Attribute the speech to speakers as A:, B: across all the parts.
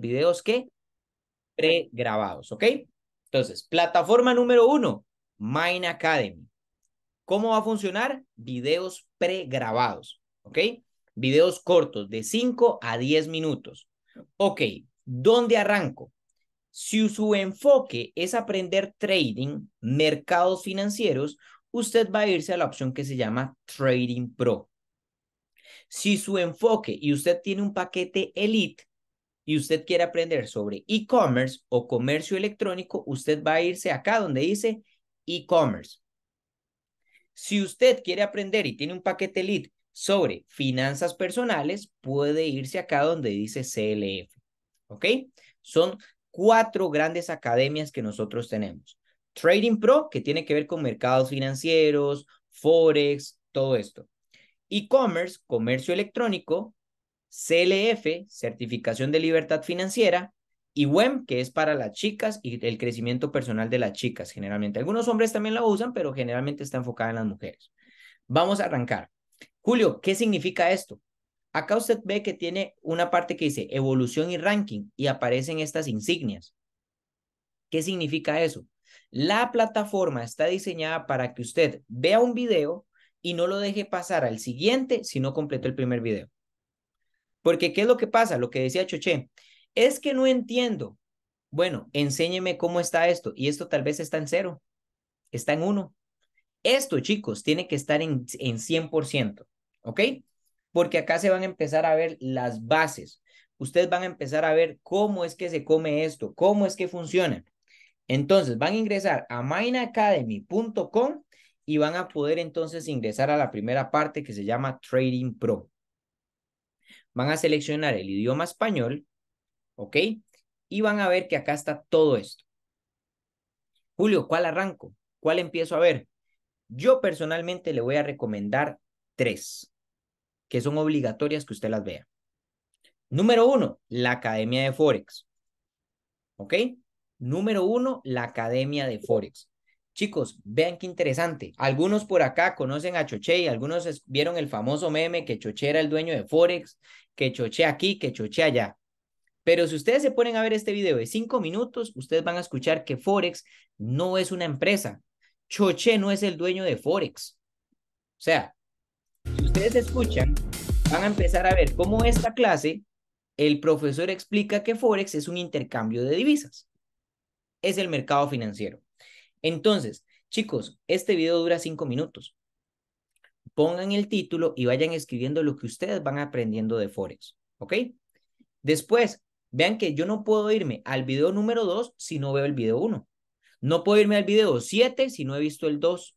A: videos que pregrabados, ¿ok? Entonces, plataforma número uno, Mind Academy. ¿Cómo va a funcionar? Videos pregrabados, ¿ok? Videos cortos de 5 a 10 minutos. Ok, ¿dónde arranco? Si su enfoque es aprender trading, mercados financieros, usted va a irse a la opción que se llama Trading Pro. Si su enfoque y usted tiene un paquete Elite, y usted quiere aprender sobre e-commerce o comercio electrónico, usted va a irse acá donde dice e-commerce. Si usted quiere aprender y tiene un paquete lead sobre finanzas personales, puede irse acá donde dice CLF. ¿Ok? Son cuatro grandes academias que nosotros tenemos. Trading Pro, que tiene que ver con mercados financieros, Forex, todo esto. E-commerce, comercio electrónico, CLF, Certificación de Libertad Financiera, y WEM, que es para las chicas y el crecimiento personal de las chicas, generalmente. Algunos hombres también la usan, pero generalmente está enfocada en las mujeres. Vamos a arrancar. Julio, ¿qué significa esto? Acá usted ve que tiene una parte que dice evolución y ranking y aparecen estas insignias. ¿Qué significa eso? La plataforma está diseñada para que usted vea un video y no lo deje pasar al siguiente si no completó el primer video. Porque ¿qué es lo que pasa? Lo que decía Choché, es que no entiendo. Bueno, enséñeme cómo está esto. Y esto tal vez está en cero, está en uno. Esto, chicos, tiene que estar en, 100%, ¿ok? Porque acá se van a empezar a ver las bases. Ustedes van a empezar a ver cómo es que se come esto, cómo es que funciona. Entonces, van a ingresar a mineacademy.com y van a poder entonces ingresar a la primera parte que se llama Trading Pro. Van a seleccionar el idioma español, ¿ok? Y van a ver que acá está todo esto. Julio, ¿cuál arranco? ¿Cuál empiezo a ver? Yo personalmente le voy a recomendar tres, que son obligatorias que usted las vea. Número uno, la Academia de Forex. ¿Ok? Número uno, la Academia de Forex. Chicos, vean qué interesante. Algunos por acá conocen a Choche y algunos vieron el famoso meme que Choche era el dueño de Forex, que Choche aquí, que Choche allá. Pero si ustedes se ponen a ver este video de cinco minutos, ustedes van a escuchar que Forex no es una empresa. Choche no es el dueño de Forex. O sea, si ustedes escuchan, van a empezar a ver cómo esta clase, el profesor explica que Forex es un intercambio de divisas. Es el mercado financiero. Entonces, chicos, este video dura cinco minutos. Pongan el título y vayan escribiendo lo que ustedes van aprendiendo de Forex, ¿ok? Después, vean que yo no puedo irme al video número 2 si no veo el video 1. No puedo irme al video 7 si no he visto el 2.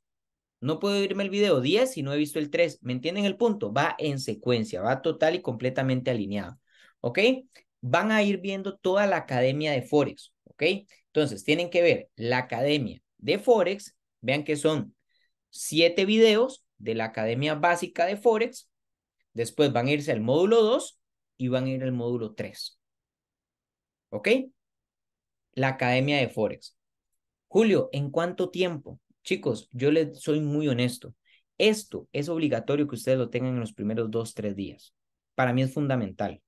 A: No puedo irme al video 10 si no he visto el 3. ¿Me entienden el punto? Va en secuencia, va total y completamente alineado. ¿Ok? Van a ir viendo toda la academia de Forex. ¿Ok? Entonces, tienen que ver la academia, de Forex, vean que son siete videos de la Academia Básica de Forex, después van a irse al módulo 2 y van a ir al módulo 3. ¿Ok? La Academia de Forex. Julio, ¿en cuánto tiempo? Chicos, yo les soy muy honesto. Esto es obligatorio que ustedes lo tengan en los primeros dos, tres días. Para mí es fundamental.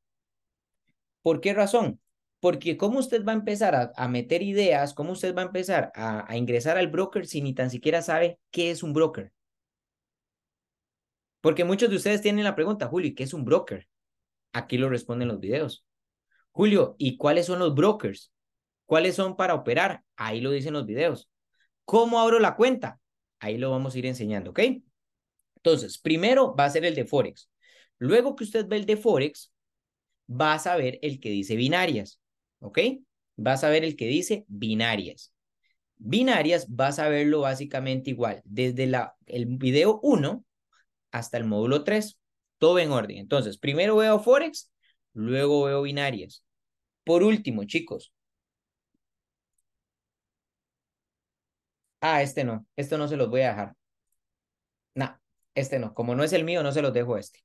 A: ¿Por qué razón? Porque cómo usted va a empezar a, meter ideas, cómo usted va a empezar a, a ingresar al broker si ni tan siquiera sabe qué es un broker. Porque muchos de ustedes tienen la pregunta, Julio, qué es un broker? Aquí lo responden los videos. Julio, ¿y cuáles son los brokers? ¿Cuáles son para operar? Ahí lo dicen los videos. ¿Cómo abro la cuenta? Ahí lo vamos a ir enseñando, ¿ok? Entonces, primero va a ser el de Forex. Luego que usted ve el de Forex, va a saber el que dice binarias. ¿ok? Vas a ver el que dice binarias. Binarias vas a verlo básicamente igual, desde la, el video 1 hasta el módulo 3, todo en orden. Entonces, primero veo Forex, luego veo binarias. Por último, chicos. Ah, este no, Esto no se los voy a dejar. No, este no, como no es el mío, no se los dejo este.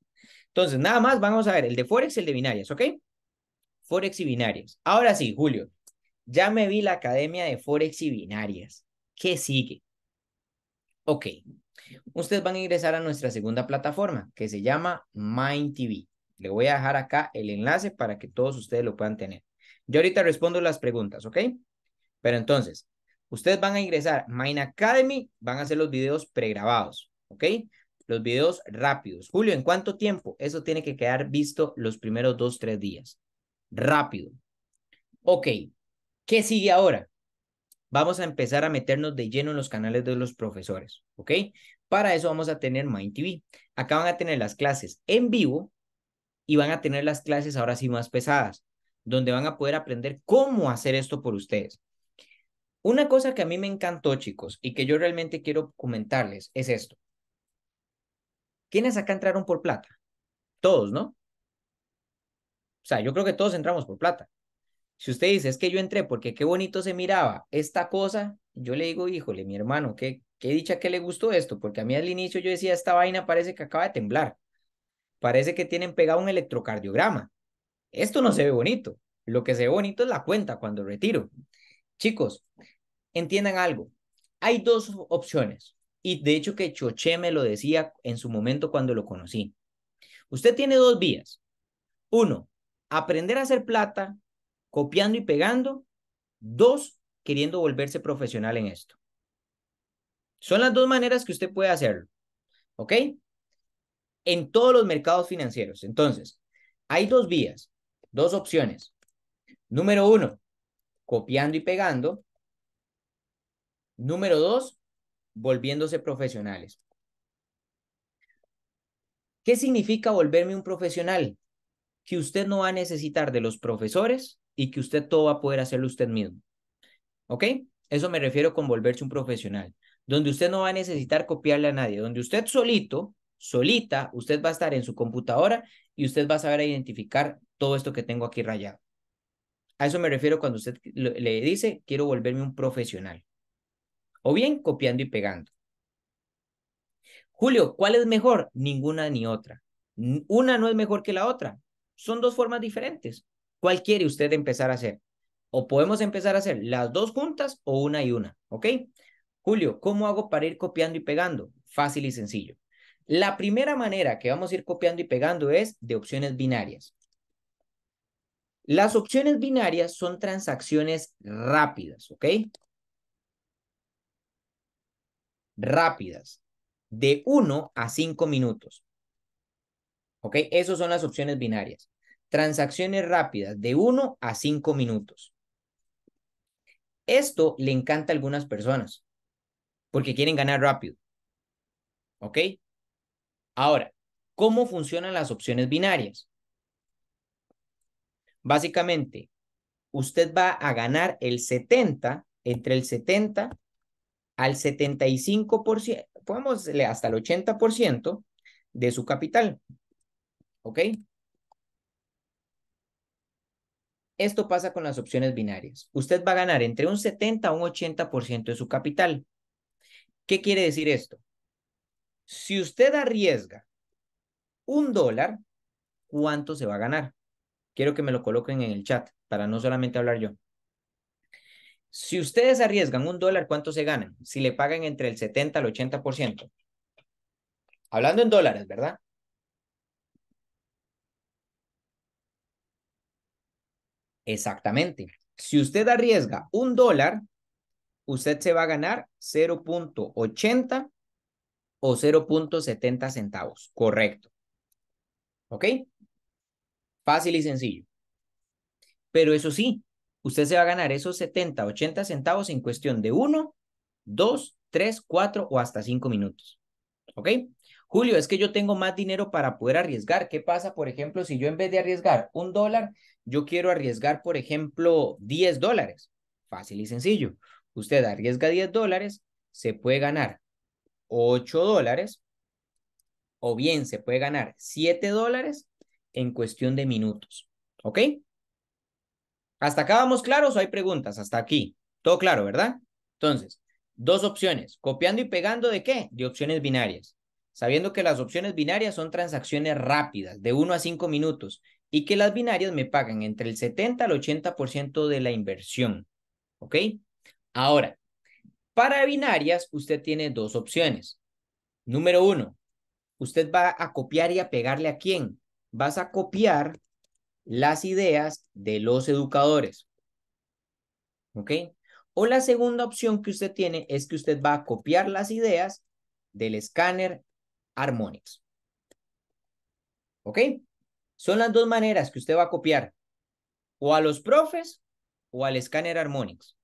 A: Entonces, nada más vamos a ver el de Forex y el de binarias, ¿ok? Forex y binarias. Ahora sí, Julio, ya me vi la academia de Forex y binarias. ¿Qué sigue? Ok, ustedes van a ingresar a nuestra segunda plataforma que se llama TV. Le voy a dejar acá el enlace para que todos ustedes lo puedan tener. Yo ahorita respondo las preguntas, ¿ok? Pero entonces, ustedes van a ingresar Mind Academy, van a hacer los videos pregrabados, ¿ok? Los videos rápidos. Julio, ¿en cuánto tiempo? Eso tiene que quedar visto los primeros dos, tres días rápido. Ok, ¿qué sigue ahora? Vamos a empezar a meternos de lleno en los canales de los profesores, ¿ok? Para eso vamos a tener Mind TV Acá van a tener las clases en vivo y van a tener las clases ahora sí más pesadas, donde van a poder aprender cómo hacer esto por ustedes. Una cosa que a mí me encantó, chicos, y que yo realmente quiero comentarles es esto. ¿Quiénes acá entraron por plata? Todos, ¿no? O sea, yo creo que todos entramos por plata. Si usted dice, es que yo entré porque qué bonito se miraba esta cosa, yo le digo, híjole, mi hermano, qué, qué dicha que le gustó esto, porque a mí al inicio yo decía, esta vaina parece que acaba de temblar. Parece que tienen pegado un electrocardiograma. Esto no se ve bonito. Lo que se ve bonito es la cuenta cuando retiro. Chicos, entiendan algo. Hay dos opciones. Y de hecho que Choché me lo decía en su momento cuando lo conocí. Usted tiene dos vías. Uno, aprender a hacer plata copiando y pegando. Dos, queriendo volverse profesional en esto. Son las dos maneras que usted puede hacerlo. ¿Ok? En todos los mercados financieros. Entonces, hay dos vías, dos opciones. Número uno, copiando y pegando. Número dos, volviéndose profesionales. ¿Qué significa volverme un profesional? que usted no va a necesitar de los profesores y que usted todo va a poder hacerlo usted mismo. ¿Ok? Eso me refiero con volverse un profesional, donde usted no va a necesitar copiarle a nadie, donde usted solito, solita, usted va a estar en su computadora y usted va a saber identificar todo esto que tengo aquí rayado. A eso me refiero cuando usted le dice, quiero volverme un profesional. O bien copiando y pegando. Julio, ¿cuál es mejor? Ninguna ni otra. Una no es mejor que la otra son dos formas diferentes. ¿Cuál quiere usted empezar a hacer? O podemos empezar a hacer las dos juntas o una y una, ¿ok? Julio, ¿cómo hago para ir copiando y pegando? Fácil y sencillo. La primera manera que vamos a ir copiando y pegando es de opciones binarias. Las opciones binarias son transacciones rápidas, ¿ok? Rápidas, de 1 a 5 minutos. ¿Ok? Esas son las opciones binarias. Transacciones rápidas de 1 a 5 minutos. Esto le encanta a algunas personas porque quieren ganar rápido. ¿Ok? Ahora, ¿cómo funcionan las opciones binarias? Básicamente, usted va a ganar el 70, entre el 70 al 75%, podemos hasta el 80% de su capital. ¿Ok? Esto pasa con las opciones binarias. Usted va a ganar entre un 70 a un 80% de su capital. ¿Qué quiere decir esto? Si usted arriesga un dólar, ¿cuánto se va a ganar? Quiero que me lo coloquen en el chat para no solamente hablar yo. Si ustedes arriesgan un dólar, ¿cuánto se ganan? Si le pagan entre el 70 al 80%. Hablando en dólares, ¿verdad? Exactamente. Si usted arriesga un dólar, usted se va a ganar 0.80 o 0.70 centavos. Correcto. ¿Ok? Fácil y sencillo. Pero eso sí, usted se va a ganar esos 70, 80 centavos en cuestión de 1, 2, 3, 4 o hasta 5 minutos. ¿Ok? Julio, es que yo tengo más dinero para poder arriesgar. ¿Qué pasa, por ejemplo, si yo en vez de arriesgar un dólar, yo quiero arriesgar, por ejemplo, 10 dólares? Fácil y sencillo. Usted arriesga 10 dólares, se puede ganar 8 dólares o bien se puede ganar 7 dólares en cuestión de minutos. ¿Ok? ¿Hasta acá vamos claros o hay preguntas? Hasta aquí. Todo claro, ¿verdad? Entonces, dos opciones. ¿Copiando y pegando de qué? De opciones binarias sabiendo que las opciones binarias son transacciones rápidas, de 1 a 5 minutos, y que las binarias me pagan entre el 70 al 80% de la inversión. ¿Ok? Ahora, para binarias, usted tiene dos opciones. Número uno, usted va a copiar y a pegarle a quién. Vas a copiar las ideas de los educadores. ¿Ok? O la segunda opción que usted tiene es que usted va a copiar las ideas del escáner Harmonics, ¿Ok? Son las dos maneras que usted va a copiar. O a los profes o al escáner Harmonics.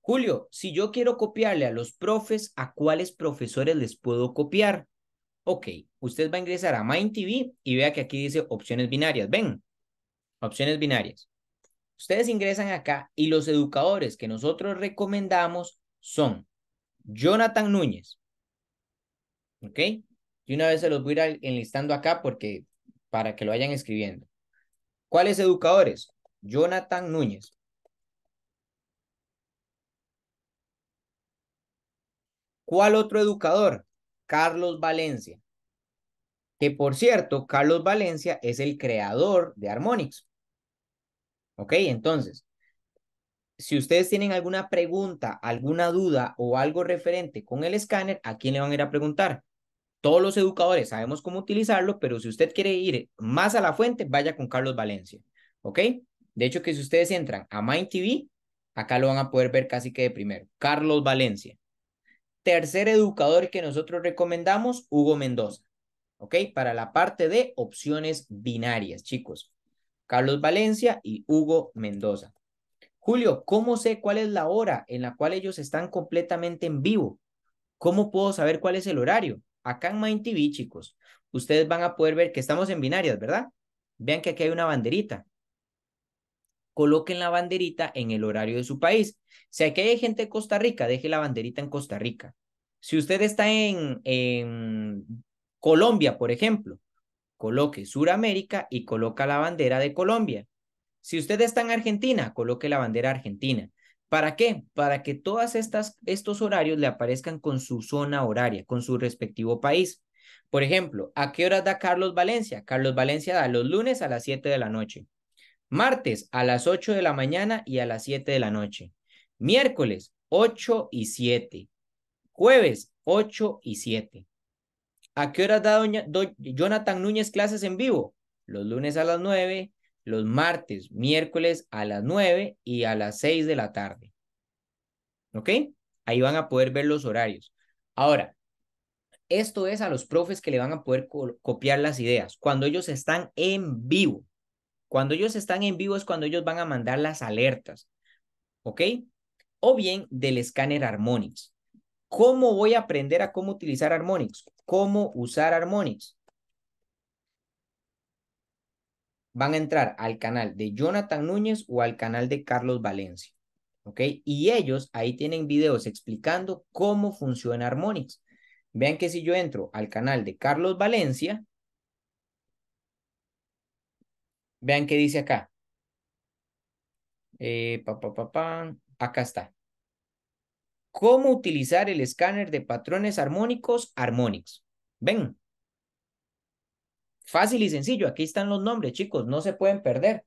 A: Julio, si yo quiero copiarle a los profes, ¿a cuáles profesores les puedo copiar? Ok, usted va a ingresar a MindTV y vea que aquí dice opciones binarias. Ven, opciones binarias. Ustedes ingresan acá y los educadores que nosotros recomendamos son Jonathan Núñez, ¿Ok? Y una vez se los voy a ir enlistando acá porque para que lo vayan escribiendo. ¿Cuáles educadores? Jonathan Núñez. ¿Cuál otro educador? Carlos Valencia. Que por cierto, Carlos Valencia es el creador de Harmonix. Ok, entonces, si ustedes tienen alguna pregunta, alguna duda o algo referente con el escáner, ¿a quién le van a ir a preguntar? Todos los educadores sabemos cómo utilizarlo, pero si usted quiere ir más a la fuente, vaya con Carlos Valencia. ¿Ok? De hecho, que si ustedes entran a TV, acá lo van a poder ver casi que de primero. Carlos Valencia. Tercer educador que nosotros recomendamos, Hugo Mendoza. ¿Ok? Para la parte de opciones binarias, chicos. Carlos Valencia y Hugo Mendoza. Julio, ¿cómo sé cuál es la hora en la cual ellos están completamente en vivo? ¿Cómo puedo saber cuál es el horario? Acá en Mind TV, chicos, ustedes van a poder ver que estamos en binarias, ¿verdad? Vean que aquí hay una banderita. Coloquen la banderita en el horario de su país. Si aquí hay gente de Costa Rica, deje la banderita en Costa Rica. Si usted está en, en Colombia, por ejemplo, coloque Suramérica y coloca la bandera de Colombia. Si usted está en Argentina, coloque la bandera argentina. ¿Para qué? Para que todas estas estos horarios le aparezcan con su zona horaria, con su respectivo país. Por ejemplo, ¿a qué horas da Carlos Valencia? Carlos Valencia da los lunes a las 7 de la noche, martes a las 8 de la mañana y a las 7 de la noche, miércoles 8 y 7, jueves 8 y 7. ¿A qué horas da Jonathan Núñez clases en vivo? Los lunes a las 9, los martes, miércoles a las 9 y a las 6 de la tarde. ¿Ok? Ahí van a poder ver los horarios. Ahora, esto es a los profes que le van a poder copiar las ideas cuando ellos están en vivo. Cuando ellos están en vivo es cuando ellos van a mandar las alertas. ¿Ok? O bien del escáner Harmonix. ¿Cómo voy a aprender a cómo utilizar Harmonix? ¿Cómo usar Harmonix? van a entrar al canal de Jonathan Núñez o al canal de Carlos Valencia. ¿Ok? Y ellos ahí tienen videos explicando cómo funciona Harmonix. Vean que si yo entro al canal de Carlos Valencia, vean qué dice acá. Eh, pa, acá está. ¿Cómo utilizar el escáner de patrones armónicos Harmonix? Ven, Fácil y sencillo, aquí están los nombres, chicos, no se pueden perder.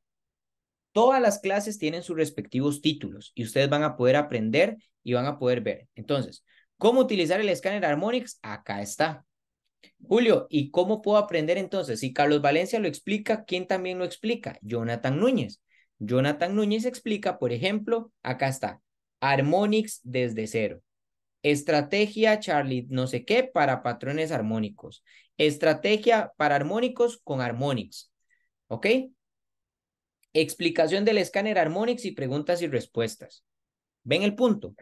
A: Todas las clases tienen sus respectivos títulos y ustedes van a poder aprender y van a poder ver. Entonces, ¿cómo utilizar el escáner Harmonix? Acá está. Julio, ¿y cómo puedo aprender entonces? Si Carlos Valencia lo explica, ¿quién también lo explica? Jonathan Núñez. Jonathan Núñez explica, por ejemplo, acá está, Harmonix desde cero. Estrategia Charlie no sé qué para patrones armónicos. Estrategia para armónicos con Harmonix. ¿Ok? Explicación del escáner Harmonix y preguntas y respuestas. ¿Ven el punto?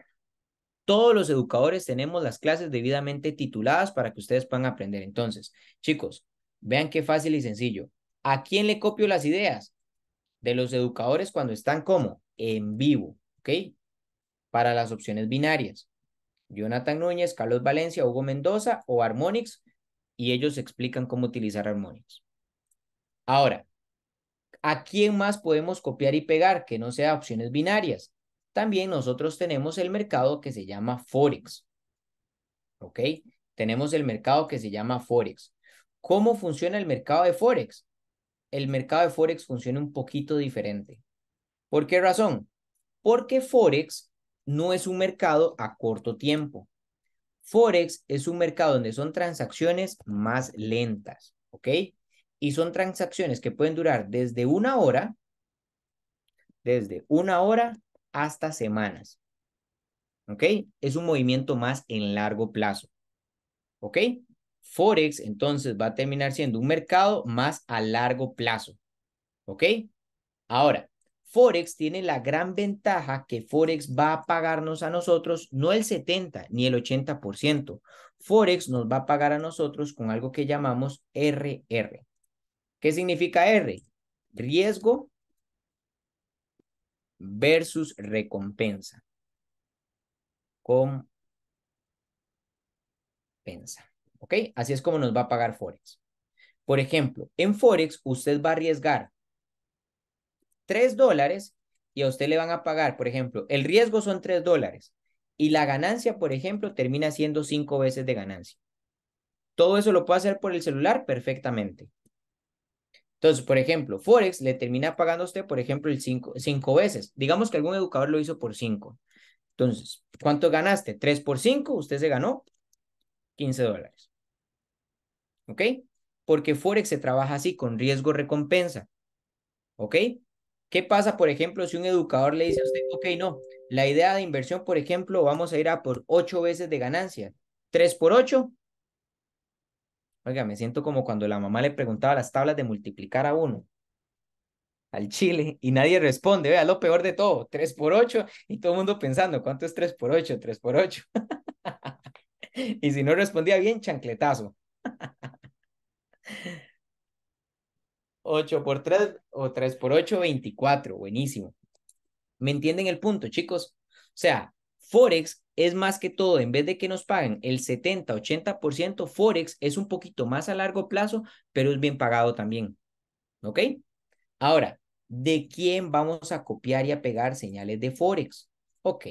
A: Todos los educadores tenemos las clases debidamente tituladas para que ustedes puedan aprender. Entonces, chicos, vean qué fácil y sencillo. ¿A quién le copio las ideas? De los educadores cuando están como en vivo, ¿ok? Para las opciones binarias. Jonathan Núñez, Carlos Valencia, Hugo Mendoza o Harmonix y ellos explican cómo utilizar armonías. Ahora, ¿a quién más podemos copiar y pegar que no sea opciones binarias? También nosotros tenemos el mercado que se llama Forex. ¿Ok? Tenemos el mercado que se llama Forex. ¿Cómo funciona el mercado de Forex? El mercado de Forex funciona un poquito diferente. ¿Por qué razón? Porque Forex no es un mercado a corto tiempo. Forex es un mercado donde son transacciones más lentas, ¿ok? Y son transacciones que pueden durar desde una hora, desde una hora hasta semanas, ¿ok? Es un movimiento más en largo plazo, ¿ok? Forex entonces va a terminar siendo un mercado más a largo plazo, ¿ok? Ahora, Forex tiene la gran ventaja que Forex va a pagarnos a nosotros no el 70 ni el 80%. Forex nos va a pagar a nosotros con algo que llamamos RR. ¿Qué significa R? Riesgo versus recompensa. Compensa. ¿Ok? Así es como nos va a pagar Forex. Por ejemplo, en Forex usted va a arriesgar 3 dólares y a usted le van a pagar, por ejemplo, el riesgo son 3 dólares y la ganancia, por ejemplo, termina siendo 5 veces de ganancia. Todo eso lo puede hacer por el celular perfectamente. Entonces, por ejemplo, Forex le termina pagando a usted, por ejemplo, el 5 cinco, veces. Digamos que algún educador lo hizo por 5. Entonces, ¿cuánto ganaste? 3 por 5, usted se ganó 15 dólares. ¿Ok? Porque Forex se trabaja así, con riesgo-recompensa. ¿Ok? ¿Qué pasa, por ejemplo, si un educador le dice a usted, ok, no, la idea de inversión, por ejemplo, vamos a ir a por ocho veces de ganancia? ¿Tres por ocho? Oiga, me siento como cuando la mamá le preguntaba las tablas de multiplicar a uno al Chile y nadie responde. Vea, lo peor de todo, 3 por ocho, y todo el mundo pensando, ¿cuánto es 3 por ocho? 3 por ocho. y si no respondía bien, chancletazo. 8 por 3 o 3 por 8, 24. Buenísimo. ¿Me entienden el punto, chicos? O sea, Forex es más que todo, en vez de que nos paguen el 70, 80%, Forex es un poquito más a largo plazo, pero es bien pagado también. ¿Ok? Ahora, ¿de quién vamos a copiar y a pegar señales de Forex? Ok,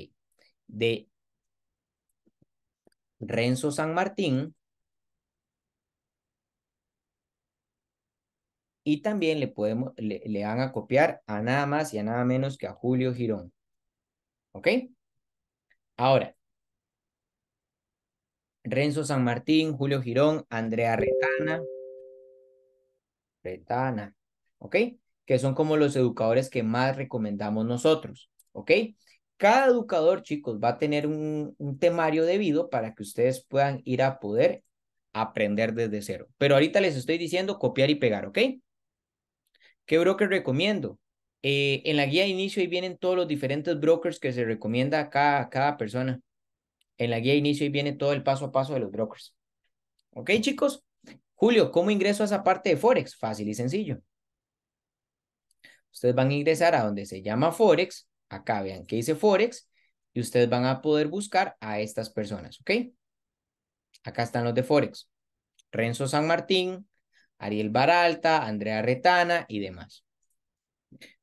A: de Renzo San Martín, Y también le, podemos, le, van a copiar a nada más y a nada menos que a Julio Girón. ¿Ok? Ahora, Renzo San Martín, Julio Girón, Andrea Retana. Retana, ¿ok? Que son como los educadores que más recomendamos nosotros, ¿ok? Cada educador, chicos, va a tener un, un, temario debido para que ustedes puedan ir a poder aprender desde cero. Pero ahorita les estoy diciendo copiar y pegar, ¿ok? ¿Qué broker recomiendo? Eh, en la guía de inicio ahí vienen todos los diferentes brokers que se recomienda a cada, a cada persona. En la guía de inicio ahí viene todo el paso a paso de los brokers. ¿Ok, chicos? Julio, ¿cómo ingreso a esa parte de Forex? Fácil y sencillo. Ustedes van a ingresar a donde se llama Forex. Acá vean que dice Forex. Y ustedes van a poder buscar a estas personas, ¿ok? Acá están los de Forex. Renzo San Martín, Ariel Baralta, Andrea Retana y demás.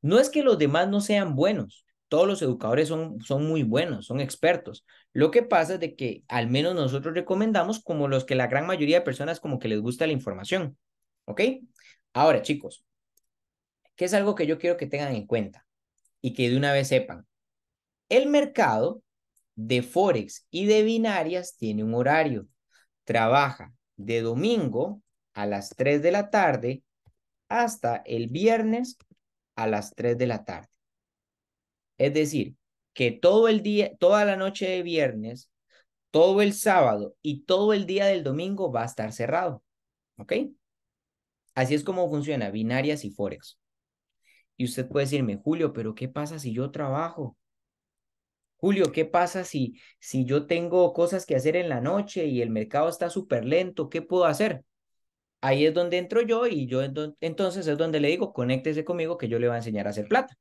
A: No es que los demás no sean buenos, todos los educadores son, son muy buenos, son expertos. Lo que pasa es de que al menos nosotros recomendamos como los que la gran mayoría de personas como que les gusta la información. ¿Ok? Ahora, chicos, que es algo que yo quiero que tengan en cuenta y que de una vez sepan? El mercado de Forex y de binarias tiene un horario. Trabaja de domingo a las 3 de la tarde hasta el viernes a las 3 de la tarde. Es decir, que todo el día, toda la noche de viernes, todo el sábado y todo el día del domingo va a estar cerrado. ¿Ok? Así es como funciona binarias y forex. Y usted puede decirme, Julio, pero ¿qué pasa si yo trabajo? Julio, ¿qué pasa si, si yo tengo cosas que hacer en la noche y el mercado está súper lento? ¿Qué puedo hacer? Ahí es donde entro yo y yo entonces es donde le digo, conéctese conmigo que yo le voy a enseñar a hacer plata.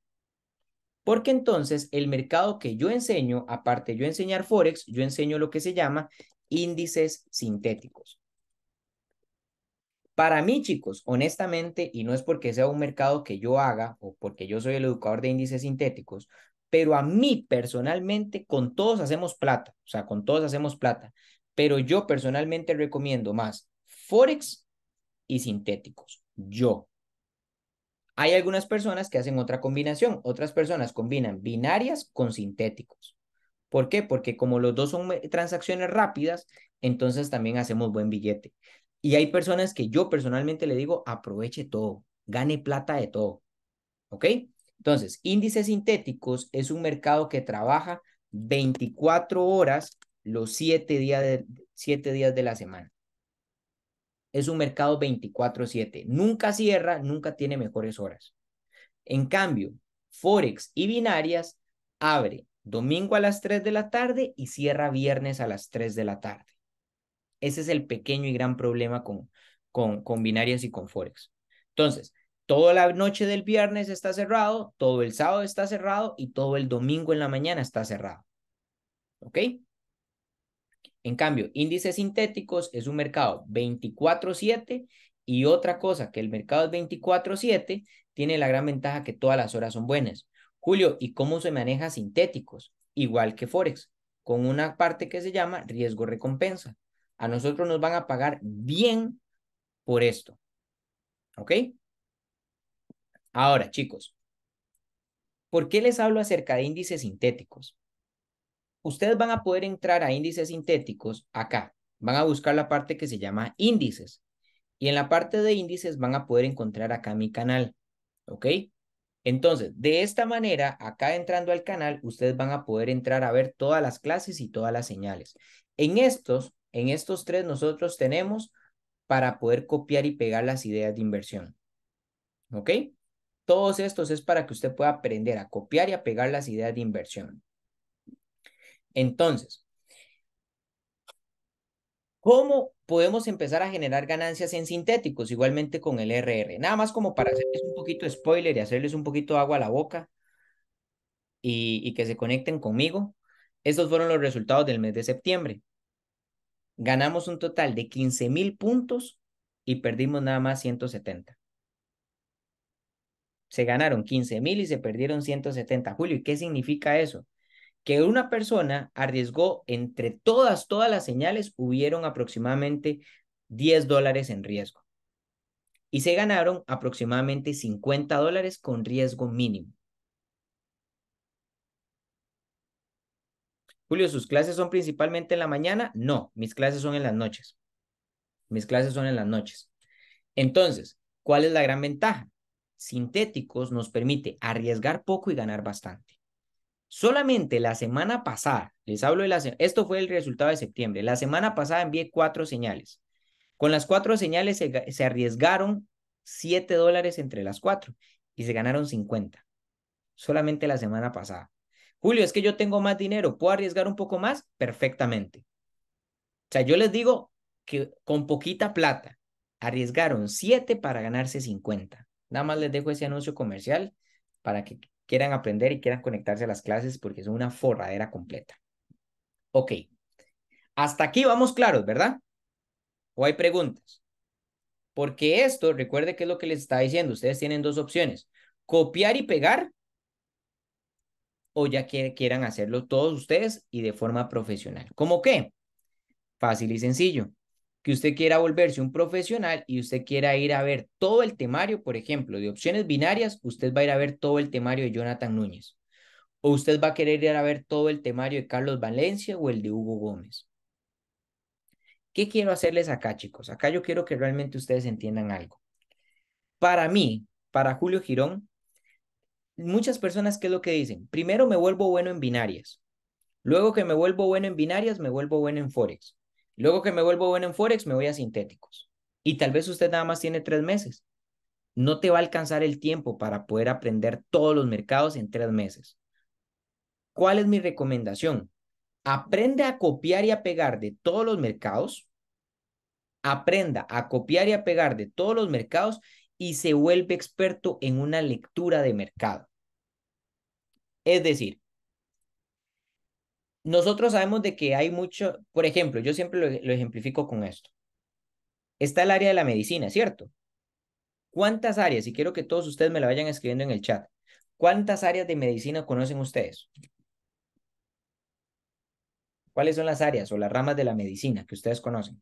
A: Porque entonces el mercado que yo enseño, aparte de yo enseñar Forex, yo enseño lo que se llama índices sintéticos. Para mí, chicos, honestamente, y no es porque sea un mercado que yo haga o porque yo soy el educador de índices sintéticos, pero a mí personalmente con todos hacemos plata, o sea, con todos hacemos plata, pero yo personalmente recomiendo más Forex y sintéticos. Yo. Hay algunas personas que hacen otra combinación. Otras personas combinan binarias con sintéticos. ¿Por qué? Porque como los dos son transacciones rápidas, entonces también hacemos buen billete. Y hay personas que yo personalmente le digo, aproveche todo, gane plata de todo. ¿Ok? Entonces, índices sintéticos es un mercado que trabaja 24 horas los 7 días de, siete días de la semana es un mercado 24/7. Nunca cierra, nunca tiene mejores horas. En cambio, Forex y binarias abre domingo a las 3 de la tarde y cierra viernes a las 3 de la tarde. Ese es el pequeño y gran problema con, con, con binarias y con Forex. Entonces, toda la noche del viernes está cerrado, todo el sábado está cerrado y todo el domingo en la mañana está cerrado. ¿Ok? En cambio, índices sintéticos es un mercado 24/7 y otra cosa que el mercado es 24/7 tiene la gran ventaja que todas las horas son buenas. Julio, ¿y cómo se maneja sintéticos? Igual que Forex, con una parte que se llama riesgo-recompensa. A nosotros nos van a pagar bien por esto. ¿Ok? Ahora, chicos, ¿por qué les hablo acerca de índices sintéticos? ustedes van a poder entrar a índices sintéticos acá. Van a buscar la parte que se llama índices. Y en la parte de índices van a poder encontrar acá mi canal. ¿Ok? Entonces, de esta manera, acá entrando al canal, ustedes van a poder entrar a ver todas las clases y todas las señales. En estos, en estos tres nosotros tenemos para poder copiar y pegar las ideas de inversión. ¿Ok? Todos estos es para que usted pueda aprender a copiar y a pegar las ideas de inversión. Entonces, ¿cómo podemos empezar a generar ganancias en sintéticos igualmente con el RR? Nada más como para hacerles un poquito de spoiler y hacerles un poquito de agua a la boca y, que se conecten conmigo. Estos fueron los resultados del mes de septiembre. Ganamos un total de 15 mil puntos y perdimos nada más 170. Se ganaron 15 mil y se perdieron 170. Julio, ¿y qué significa eso? que una persona arriesgó entre todas, todas las señales, hubieron aproximadamente 10 dólares en riesgo. Y se ganaron aproximadamente 50 dólares con riesgo mínimo. Julio, ¿sus clases son principalmente en la mañana? No, mis clases son en las noches. Mis clases son en las noches. Entonces, ¿cuál es la gran ventaja? Sintéticos nos permite arriesgar poco y ganar bastante. Solamente la semana pasada, les hablo de la esto fue el resultado de septiembre, la semana pasada envié cuatro señales. Con las cuatro señales se, arriesgaron 7 dólares entre las cuatro y se ganaron 50. Solamente la semana pasada. Julio, es que yo tengo más dinero, ¿puedo arriesgar un poco más? Perfectamente. O sea, yo les digo que con poquita plata arriesgaron siete para ganarse 50. Nada más les dejo ese anuncio comercial para que quieran aprender y quieran conectarse a las clases porque es una forradera completa. Ok. Hasta aquí vamos claros, ¿verdad? ¿O hay preguntas? Porque esto, recuerde que es lo que les está diciendo. Ustedes tienen dos opciones. Copiar y pegar o ya quieran hacerlo todos ustedes y de forma profesional. ¿Cómo qué? Fácil y sencillo que usted quiera volverse un profesional y usted quiera ir a ver todo el temario, por ejemplo, de opciones binarias, usted va a ir a ver todo el temario de Jonathan Núñez. O usted va a querer ir a ver todo el temario de Carlos Valencia o el de Hugo Gómez. ¿Qué quiero hacerles acá, chicos? Acá yo quiero que realmente ustedes entiendan algo. Para mí, para Julio Girón, muchas personas, ¿qué es lo que dicen? Primero me vuelvo bueno en binarias. Luego que me vuelvo bueno en binarias, me vuelvo bueno en Forex. Luego que me vuelvo bueno en Forex, me voy a sintéticos. Y tal vez usted nada más tiene tres meses. No te va a alcanzar el tiempo para poder aprender todos los mercados en tres meses. ¿Cuál es mi recomendación? Aprende a copiar y a pegar de todos los mercados. Aprenda a copiar y a pegar de todos los mercados y se vuelve experto en una lectura de mercado. Es decir, nosotros sabemos de que hay mucho, por ejemplo, yo siempre lo, ejemplifico con esto. Está el área de la medicina, ¿cierto? ¿Cuántas áreas, y quiero que todos ustedes me la vayan escribiendo en el chat, cuántas áreas de medicina conocen ustedes? ¿Cuáles son las áreas o las ramas de la medicina que ustedes conocen?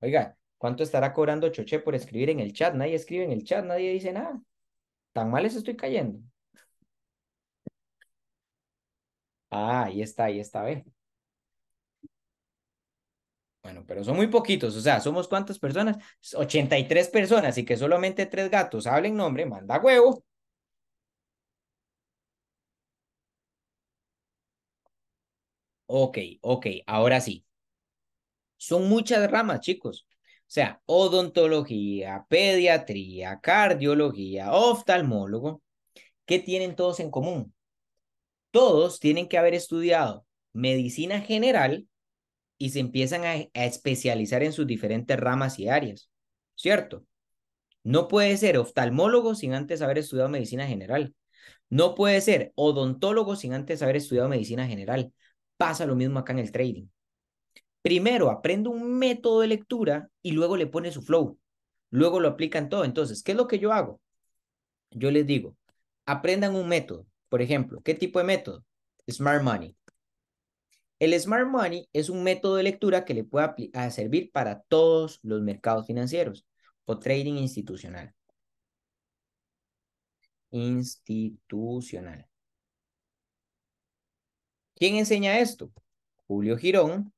A: Oiga, ¿cuánto estará cobrando Choche por escribir en el chat? Nadie escribe en el chat, nadie dice nada. ¿Tan mal les estoy cayendo? Ah, ahí está, ahí está, ve. Bueno, pero son muy poquitos, o sea, ¿somos cuántas personas? 83 personas y que solamente tres gatos hablen nombre, manda huevo. Ok, ok, ahora sí. Son muchas ramas, chicos sea, odontología, pediatría, cardiología, oftalmólogo, ¿qué tienen todos en común? Todos tienen que haber estudiado medicina general y se empiezan a especializar en sus diferentes ramas y áreas, ¿cierto? No puede ser oftalmólogo sin antes haber estudiado medicina general. No puede ser odontólogo sin antes haber estudiado medicina general. Pasa lo mismo acá en el trading primero aprende un método de lectura y luego le pone su flow. Luego lo aplican todo. Entonces, ¿qué es lo que yo hago? Yo les digo, aprendan un método. Por ejemplo, ¿qué tipo de método? Smart Money. El Smart Money es un método de lectura que le puede servir para todos los mercados financieros o trading institucional. Institucional. ¿Quién enseña esto? Julio Girón,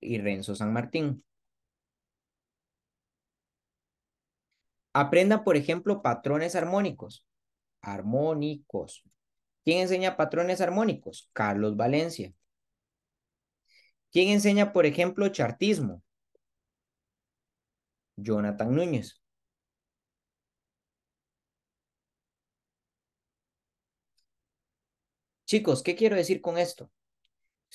A: y Renzo San Martín. aprenda por ejemplo, patrones armónicos. Armónicos. ¿Quién enseña patrones armónicos? Carlos Valencia. ¿Quién enseña, por ejemplo, chartismo? Jonathan Núñez. Chicos, ¿qué quiero decir con esto?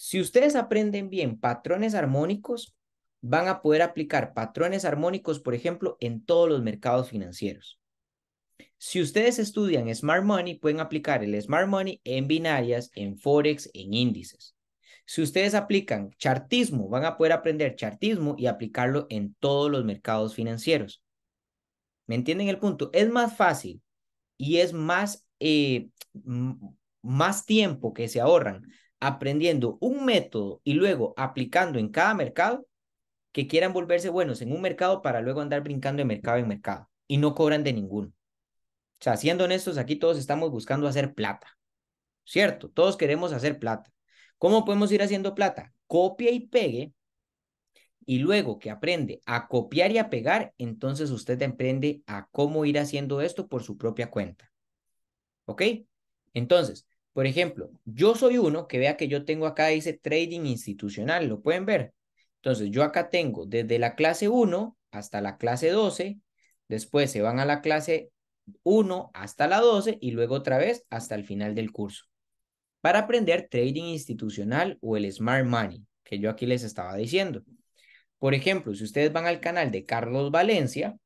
A: Si ustedes aprenden bien patrones armónicos, van a poder aplicar patrones armónicos, por ejemplo, en todos los mercados financieros. Si ustedes estudian Smart Money, pueden aplicar el Smart Money en binarias, en forex, en índices. Si ustedes aplican chartismo, van a poder aprender chartismo y aplicarlo en todos los mercados financieros. ¿Me entienden el punto? Es más fácil y es más, eh, más tiempo que se ahorran aprendiendo un método y luego aplicando en cada mercado que quieran volverse buenos en un mercado para luego andar brincando de mercado en mercado y no cobran de ninguno. O sea, siendo honestos, aquí todos estamos buscando hacer plata. ¿Cierto? Todos queremos hacer plata. ¿Cómo podemos ir haciendo plata? Copia y pegue y luego que aprende a copiar y a pegar, entonces usted emprende a cómo ir haciendo esto por su propia cuenta. ¿Ok? Entonces, por ejemplo, yo soy uno que vea que yo tengo acá, dice trading institucional, lo pueden ver. Entonces, yo acá tengo desde la clase 1 hasta la clase 12, después se van a la clase 1 hasta la 12 y luego otra vez hasta el final del curso. Para aprender trading institucional o el smart money, que yo aquí les estaba diciendo. Por ejemplo, si ustedes van al canal de Carlos Valencia,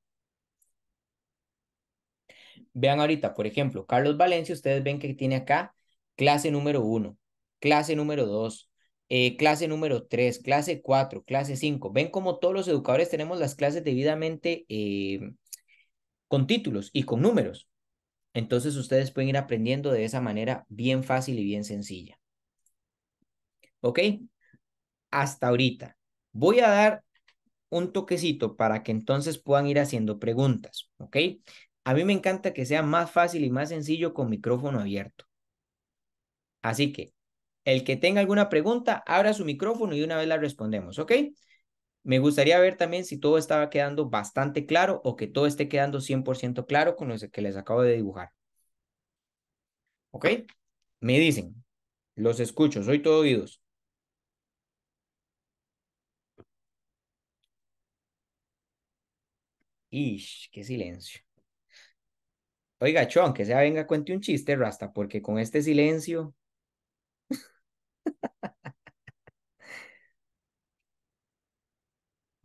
A: vean ahorita, por ejemplo, Carlos Valencia, ustedes ven que tiene acá clase número uno, clase número dos, eh, clase número 3, clase 4, clase 5. Ven como todos los educadores tenemos las clases debidamente eh, con títulos y con números. Entonces ustedes pueden ir aprendiendo de esa manera bien fácil y bien sencilla. ¿Ok? Hasta ahorita. Voy a dar un toquecito para que entonces puedan ir haciendo preguntas. ¿Ok? A mí me encanta que sea más fácil y más sencillo con micrófono abierto. Así que el que tenga alguna pregunta, abra su micrófono y una vez la respondemos, ¿ok? Me gustaría ver también si todo estaba quedando bastante claro o que todo esté quedando 100% claro con lo que les acabo de dibujar. ¿Ok? Me dicen, los escucho, soy todo oídos. Ish, qué silencio. Oiga, Chon, que sea venga, cuente un chiste, Rasta, porque con este silencio.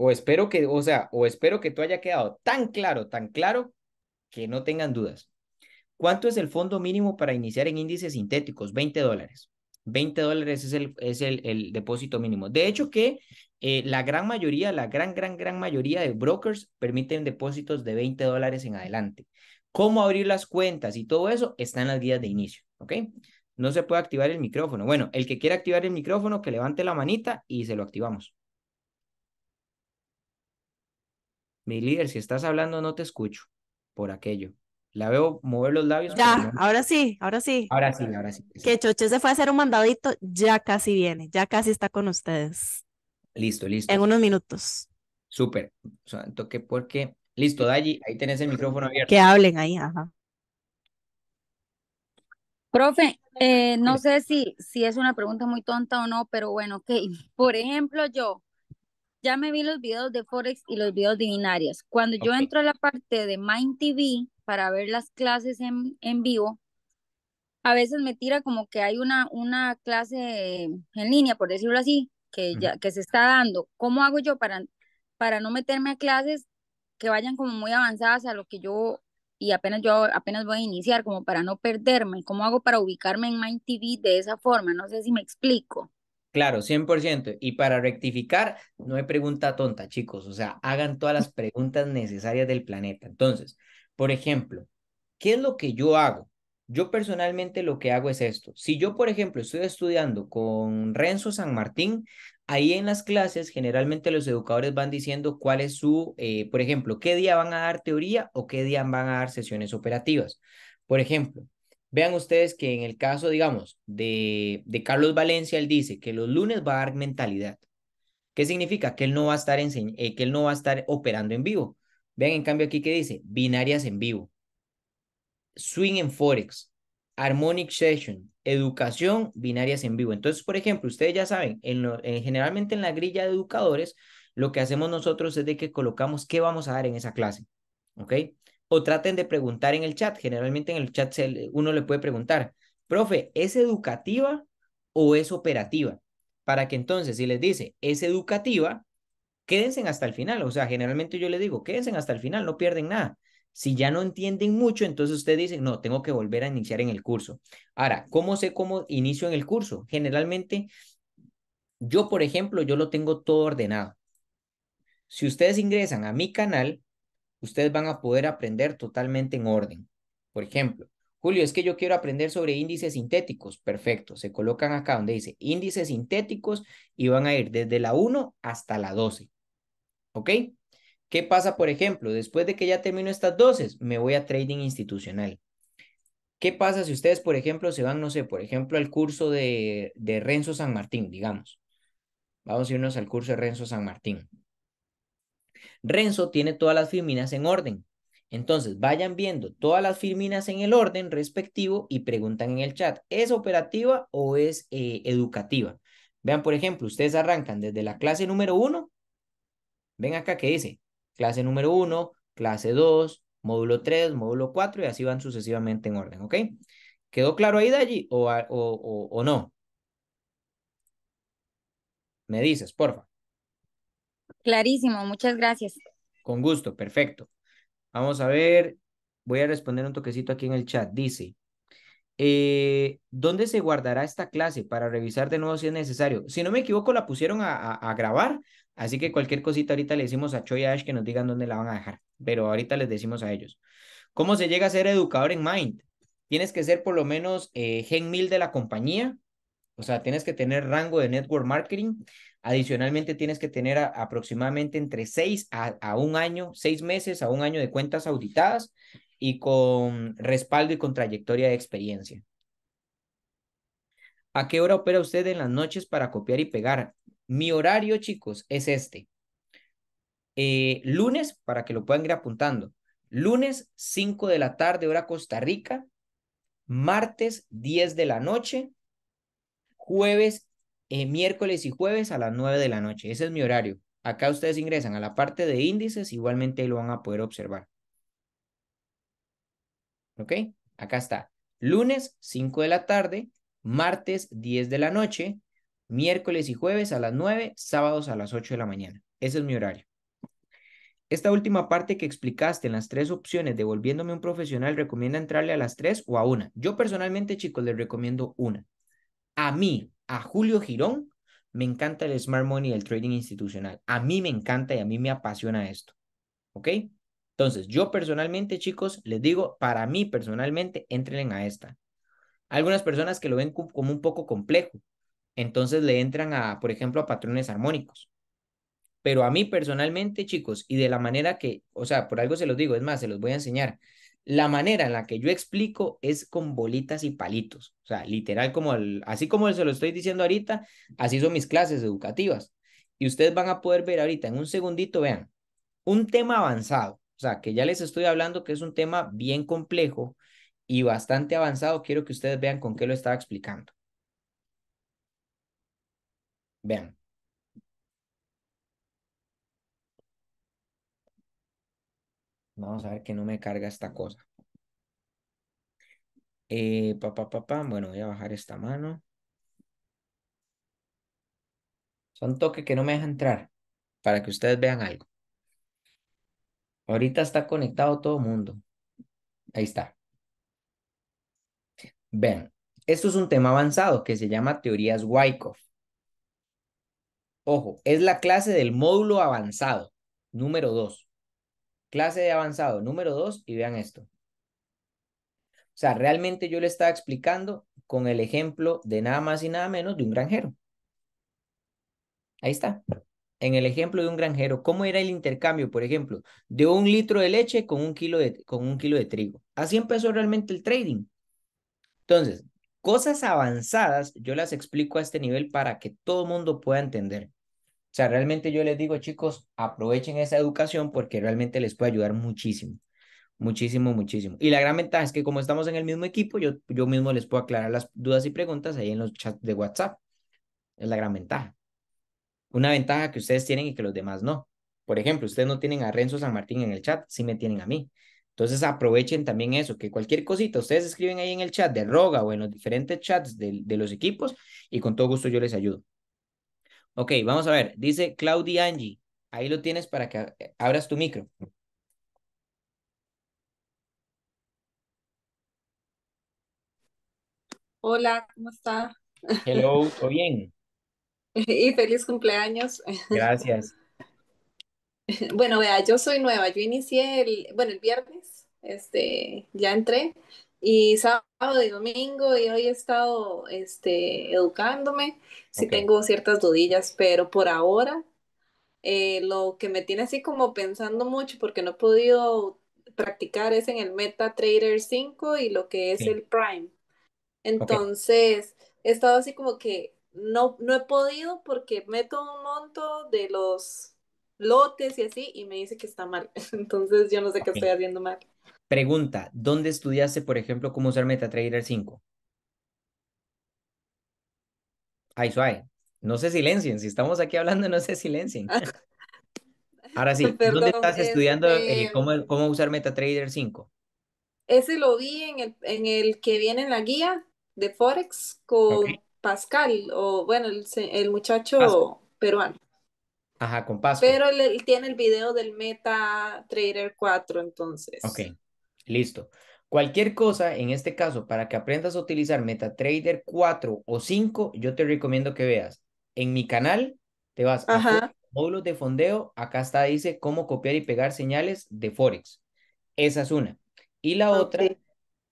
A: O espero que, o sea, o espero que tú haya quedado tan claro, tan claro, que no tengan dudas. ¿Cuánto es el fondo mínimo para iniciar en índices sintéticos? 20 dólares. 20 dólares es el, es el, depósito mínimo. De hecho que eh, la gran mayoría, la gran, gran, gran mayoría de brokers permiten depósitos de 20 dólares en adelante. Cómo abrir las cuentas y todo eso está en las guías de inicio, ¿ok? no se puede activar el micrófono. Bueno, el que quiera activar el micrófono, que levante la manita y se lo activamos. Mi líder, si estás hablando, no te escucho por aquello. La veo mover los labios. Ya, ahora sí, ahora sí. Ahora sí, ahora sí.
B: Que Choche se fue a hacer un mandadito, ya casi viene, ya casi está con ustedes.
A: Listo, listo. En
B: unos minutos.
A: Súper. porque. Listo, Dayi, ahí tenés el micrófono abierto. Que hablen ahí, ajá.
C: Profe, eh, no sé si, si es una pregunta muy tonta o no, pero bueno, ok. Por ejemplo, yo ya me vi los videos de Forex y los videos de binarias. Cuando yo entro a la parte de Mind TV para ver las clases en, vivo, a veces me tira como que hay una, una clase en línea, por decirlo así, que, ya, que se está dando. ¿Cómo hago yo para, para no meterme a clases que vayan como muy avanzadas a lo que yo y apenas yo apenas voy a iniciar, como para no perderme, ¿cómo hago para ubicarme en Mind TV de esa forma? No sé si me explico.
A: Claro, 100%. Y para rectificar, no hay pregunta tonta, chicos. O sea, hagan todas las preguntas necesarias del planeta. Entonces, por ejemplo, ¿qué es lo que yo hago? Yo personalmente lo que hago es esto. Si yo, por ejemplo, estoy estudiando con Renzo San Martín, Ahí en las clases generalmente los educadores van diciendo cuál es su, eh, por ejemplo, qué día van a dar teoría o qué día van a dar sesiones operativas. Por ejemplo, vean ustedes que en el caso, digamos, de, Carlos Valencia, él dice que los lunes va a dar mentalidad. ¿Qué significa? Que él no va a estar, eh, que él no va a estar operando en vivo. Vean en cambio aquí que dice binarias en vivo, swing en forex, harmonic session, educación binarias en vivo. Entonces, por ejemplo, ustedes ya saben, en eh, generalmente en la grilla de educadores, lo que hacemos nosotros es de que colocamos qué vamos a dar en esa clase, ¿ok? O traten de preguntar en el chat. Generalmente en el chat uno le puede preguntar, profe, ¿es educativa o es operativa? Para que entonces, si les dice, es educativa, quédense hasta el final. O sea, generalmente yo les digo, quédense hasta el final, no pierden nada. Si ya no entienden mucho, entonces ustedes dicen, no, tengo que volver a iniciar en el curso. Ahora, ¿cómo sé cómo inicio en el curso? Generalmente, yo, por ejemplo, yo lo tengo todo ordenado. Si ustedes ingresan a mi canal, ustedes van a poder aprender totalmente en orden. Por ejemplo, Julio, es que yo quiero aprender sobre índices sintéticos. Perfecto, se colocan acá donde dice índices sintéticos y van a ir desde la 1 hasta la 12. ¿Ok? ¿Qué pasa, por ejemplo? Después de que ya termino estas dosis, me voy a trading institucional. ¿Qué pasa si ustedes, por ejemplo, se van, no sé, por ejemplo, al curso de, Renzo San Martín, digamos? Vamos a irnos al curso de Renzo San Martín. Renzo tiene todas las firminas en orden. Entonces, vayan viendo todas las firminas en el orden respectivo y preguntan en el chat, ¿es operativa o es eh, educativa? Vean, por ejemplo, ustedes arrancan desde la clase número uno. Ven acá que dice clase número uno, clase dos, módulo tres, módulo cuatro, y así van sucesivamente en orden, ¿ok? ¿Quedó claro ahí, Dalí o, o, o, no? Me dices, porfa.
C: Clarísimo, muchas gracias.
A: Con gusto, perfecto. Vamos a ver, voy a responder un toquecito aquí en el chat. Dice, eh, ¿dónde se guardará esta clase para revisar de nuevo si es necesario? Si no me equivoco, la pusieron a, a grabar Así que cualquier cosita ahorita le decimos a Choi Ash que nos digan dónde la van a dejar, pero ahorita les decimos a ellos. ¿Cómo se llega a ser educador en Mind? Tienes que ser por lo menos eh, gen mil de la compañía, o sea, tienes que tener rango de network marketing. Adicionalmente, tienes que tener aproximadamente entre seis a, a, un año, seis meses a un año de cuentas auditadas y con respaldo y con trayectoria de experiencia. ¿A qué hora opera usted en las noches para copiar y pegar? Mi horario, chicos, es este. Eh, lunes, para que lo puedan ir apuntando. Lunes 5 de la tarde, hora Costa Rica. Martes 10 de la noche. Jueves, eh, miércoles y jueves a las 9 de la noche. Ese es mi horario. Acá ustedes ingresan a la parte de índices, igualmente lo van a poder observar. ¿Ok? Acá está. Lunes 5 de la tarde, martes 10 de la noche, miércoles y jueves a las 9, sábados a las 8 de la mañana. Ese es mi horario. Esta última parte que explicaste en las tres opciones devolviéndome volviéndome un profesional, ¿recomienda entrarle a las tres o a una? Yo personalmente, chicos, les recomiendo una. A mí, a Julio Girón, me encanta el smart money y el trading institucional. A mí me encanta y a mí me apasiona esto. ¿Ok? Entonces, yo personalmente, chicos, les digo, para mí personalmente, entren a esta. Algunas personas que lo ven como un poco complejo, entonces le entran a, por ejemplo, a patrones armónicos. Pero a mí personalmente, chicos, y de la manera que, o sea, por algo se los digo, es más, se los voy a enseñar. La manera en la que yo explico es con bolitas y palitos. O sea, literal, como así como se lo estoy diciendo ahorita, así son mis clases educativas. Y ustedes van a poder ver ahorita en un segundito, vean, un tema avanzado. O sea, que ya les estoy hablando que es un tema bien complejo y bastante avanzado. Quiero que ustedes vean con qué lo estaba explicando. Vean. Vamos a ver que no me carga esta cosa. Eh, papá, Bueno, voy a bajar esta mano. Son toques que no me deja entrar para que ustedes vean algo. Ahorita está conectado todo el mundo. Ahí está. Vean, esto es un tema avanzado que se llama teorías Wyckoff. Ojo, es la clase del módulo avanzado, número 2. Clase de avanzado, número 2, y vean esto. O sea, realmente yo le estaba explicando con el ejemplo de nada más y nada menos de un granjero. Ahí está. En el ejemplo de un granjero, ¿cómo era el intercambio, por ejemplo, de un litro de leche con un kilo de, con un kilo de trigo? Así empezó realmente el trading. Entonces, Cosas avanzadas yo las explico a este nivel para que todo mundo pueda entender. O sea, realmente yo les digo, chicos, aprovechen esa educación porque realmente les puede ayudar muchísimo. Muchísimo, muchísimo. Y la gran ventaja es que como estamos en el mismo equipo, yo, yo mismo les puedo aclarar las dudas y preguntas ahí en los chats de WhatsApp. Es la gran ventaja. Una ventaja que ustedes tienen y que los demás no. Por ejemplo, ustedes no tienen a Renzo San Martín en el chat, sí me tienen a mí. Entonces aprovechen también eso, que cualquier cosita, ustedes escriben ahí en el chat de Roga o en los diferentes chats de, los equipos y con todo gusto yo les ayudo. Ok, vamos a ver. Dice Claudia Angie, ahí lo tienes para que eh, abras tu micro.
B: Hola, ¿cómo está?
A: Hello, ¿todo bien?
B: Y feliz cumpleaños.
A: Gracias.
B: Bueno, vea, yo soy nueva. Yo inicié el, bueno, el viernes, este, ya entré. Y sábado y domingo y hoy he estado este, educándome. si tengo ciertas dudillas, pero por ahora eh, lo que me tiene así como pensando mucho porque no he podido practicar es en el MetaTrader 5 y lo que es el Prime. Entonces, he estado así como que no, no he podido porque meto un monto de los lotes y así, y me dice que está mal. Entonces yo no sé qué estoy haciendo mal.
A: Pregunta, ¿dónde estudiaste, por ejemplo, cómo usar MetaTrader 5? Ay, suave. No se silencien. Si estamos aquí hablando, no se silencien. Ah. Ahora sí, ¿dónde estás estudiando este, cómo, usar MetaTrader 5?
B: Ese lo vi en el, en el que viene en la guía de Forex con Pascal, o bueno, el, muchacho peruano.
A: Ajá, con Pero
B: él, tiene el video del Meta Trader 4, entonces. Ok,
A: listo. Cualquier cosa, en este caso, para que aprendas a utilizar MetaTrader 4 o 5, yo te recomiendo que veas. En mi canal, te vas a módulos de fondeo. Acá está, dice cómo copiar y pegar señales de Forex. Esa es una. Y la otra,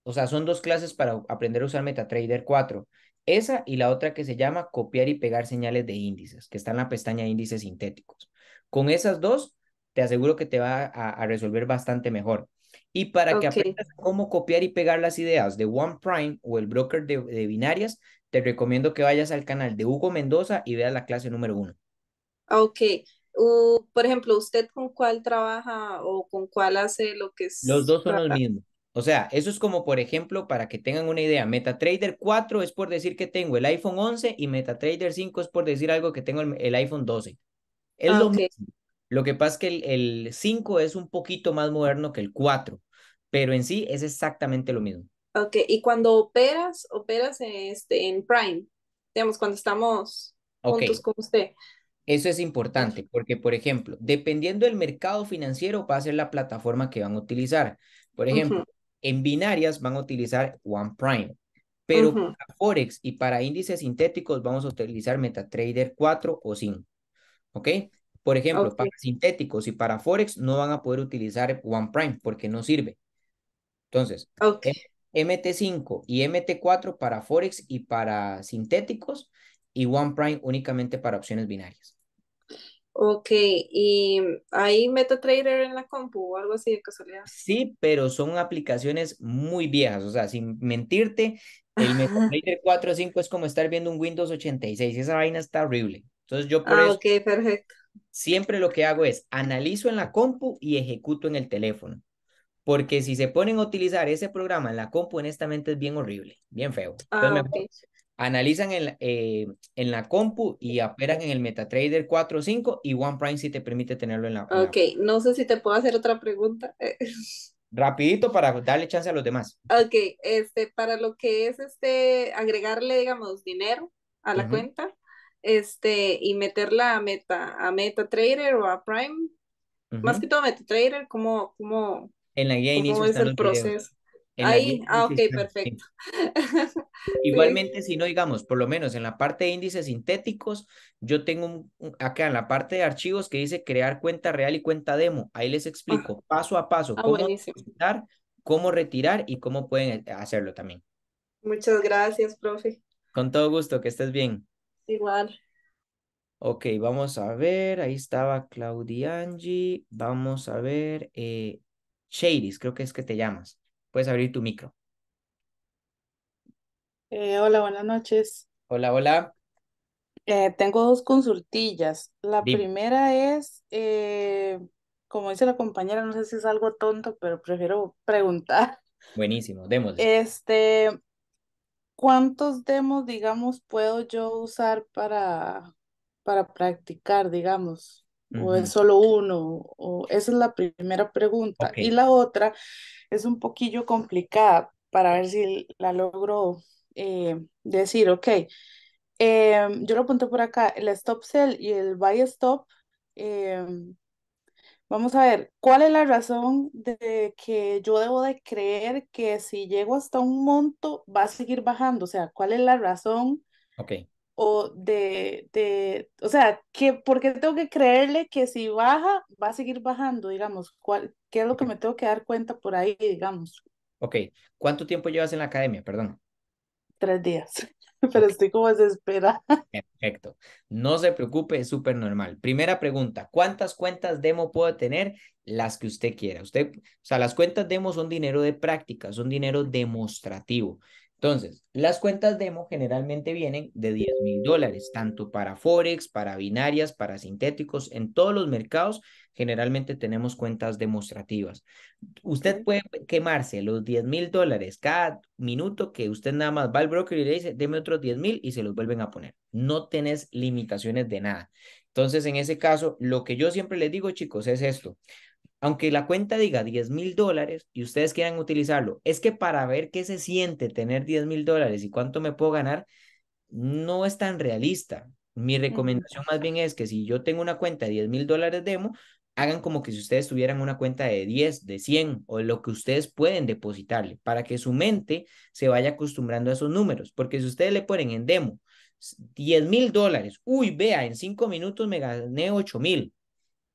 A: o sea, son dos clases para aprender a usar MetaTrader 4. Esa y la otra que se llama copiar y pegar señales de índices, que está en la pestaña índices sintéticos. Con esas dos, te aseguro que te va a, resolver bastante mejor. Y para que aprendas cómo copiar y pegar las ideas de OnePrime o el broker de, binarias, te recomiendo que vayas al canal de Hugo Mendoza y veas la clase número uno.
B: Ok. por ejemplo, ¿usted con cuál trabaja o con cuál hace lo que es? Los dos son los mismos.
A: O sea, eso es como, por ejemplo, para que tengan una idea, MetaTrader 4 es por decir que tengo el iPhone 11 y MetaTrader 5 es por decir algo que tengo el, iPhone 12. Es ah, lo mismo. Lo que pasa es que el, 5 es un poquito más moderno que el 4, pero en sí es exactamente lo mismo.
B: Ok, y cuando operas, operas este, en Prime, digamos, cuando estamos juntos con usted.
A: Eso es importante porque, por ejemplo, dependiendo del mercado financiero va a ser la plataforma que van a utilizar. Por ejemplo, en binarias van a utilizar One Prime, pero para Forex y para índices sintéticos vamos a utilizar MetaTrader 4 o 5. ¿Ok? Por ejemplo, para sintéticos y para Forex no van a poder utilizar One Prime porque no sirve. Entonces, MT5 y MT4 para Forex y para sintéticos y One Prime únicamente para opciones binarias.
B: Ok, ¿y hay MetaTrader en la compu o algo así de casualidad?
A: Sí, pero son aplicaciones muy viejas, o sea, sin mentirte, el MetaTrader o 5 es como estar viendo un Windows 86, esa vaina está horrible. Entonces yo por ah, eso perfecto. siempre lo que hago es analizo en la compu y ejecuto en el teléfono, porque si se ponen a utilizar ese programa en la compu, honestamente es bien horrible, bien feo. Ah, analizan en, eh, en la compu y operan en el MetaTrader 4 o 5 y OnePrime si te permite tenerlo en la... Ok,
B: no sé si te puedo hacer otra pregunta.
A: Rapidito para darle chance a los demás.
B: Ok, este, para lo que es este, agregarle, digamos, dinero a la cuenta este, y meterla a, Meta, a MetaTrader o a Prime, más que todo MetaTrader, cómo
A: en la guía es el proceso?
B: Ahí, ah, ok, perfecto.
A: Igualmente, si no, digamos, por lo menos en la parte de índices sintéticos, yo tengo un, acá en la parte de archivos que dice crear cuenta real y cuenta demo. Ahí les explico paso a paso ah, cómo retirar, cómo retirar y cómo pueden eh, hacerlo también. Muchas
B: gracias, profe.
A: Con todo gusto, que estés bien. Igual. Ok, vamos a ver, ahí estaba Claudia Angie, vamos a ver, eh, creo que es que te llamas. Puedes abrir tu micro.
C: Eh, hola, buenas noches.
A: Hola, hola.
C: Eh, tengo dos consultillas. La primera es, eh, como dice la compañera, no sé si es algo tonto, pero prefiero preguntar.
A: Buenísimo, demos
C: Este, ¿cuántos demos, digamos, puedo yo usar para, para practicar, digamos? o es solo uno? O, esa es la primera pregunta. Y la otra es un poquillo complicada para ver si la logro eh, decir, ok, em, yo lo apunté por acá, el stop sell y el buy stop. Em, vamos a ver, ¿cuál es la razón de que yo debo de creer que si llego hasta un monto va a seguir bajando? O sea, ¿cuál es la razón? Okay o de, de, o sea, que, ¿por qué tengo que creerle que si baja, va a seguir bajando, digamos? ¿Cuál, ¿Qué es lo que me tengo que dar cuenta por ahí, digamos?
A: Ok, ¿cuánto tiempo llevas en la academia? Perdón.
C: Tres días, pero estoy como desesperada.
A: Perfecto, no se preocupe, es súper normal. Primera pregunta, ¿cuántas cuentas demo puedo tener? Las que usted quiera. Usted, o sea, las cuentas demo son dinero de práctica, son dinero demostrativo. Entonces, las cuentas demo generalmente vienen de 10 mil dólares, tanto para Forex, para binarias, para sintéticos, en todos los mercados generalmente tenemos cuentas demostrativas. Usted puede quemarse los 10 mil dólares cada minuto que usted nada más va al broker y le dice, deme otros 10 mil y se los vuelven a poner. No tenés limitaciones de nada. Entonces, en ese caso, lo que yo siempre les digo, chicos, es esto aunque la cuenta diga 10 mil dólares y ustedes quieran utilizarlo, es que para ver qué se siente tener 10 mil dólares y cuánto me puedo ganar, no es tan realista. Mi recomendación más bien es que si yo tengo una cuenta de 10 mil dólares demo, hagan como que si ustedes tuvieran una cuenta de 10, de 100 o lo que ustedes pueden depositarle para que su mente se vaya acostumbrando a esos números. Porque si ustedes le ponen en demo 10 mil dólares, uy, vea, en 5 minutos me gané 8 mil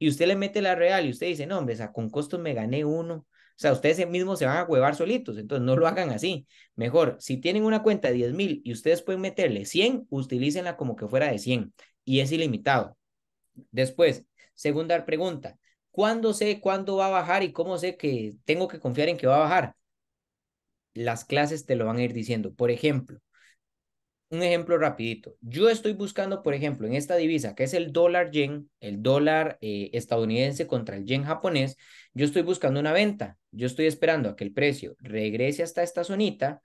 A: y usted le mete la real y usted dice, no, hombre, o sea, con costos me gané uno. O sea, ustedes mismos se van a huevar solitos, entonces no lo hagan así. Mejor, si tienen una cuenta de 10 mil y ustedes pueden meterle 100, utilícenla como que fuera de 100 y es ilimitado. Después, segunda pregunta, ¿cuándo sé cuándo va a bajar y cómo sé que tengo que confiar en que va a bajar? Las clases te lo van a ir diciendo. Por ejemplo, un ejemplo rapidito. Yo estoy buscando, por ejemplo, en esta divisa, que es el dólar yen, el dólar eh, estadounidense contra el yen japonés, yo estoy buscando una venta. Yo estoy esperando a que el precio regrese hasta esta zonita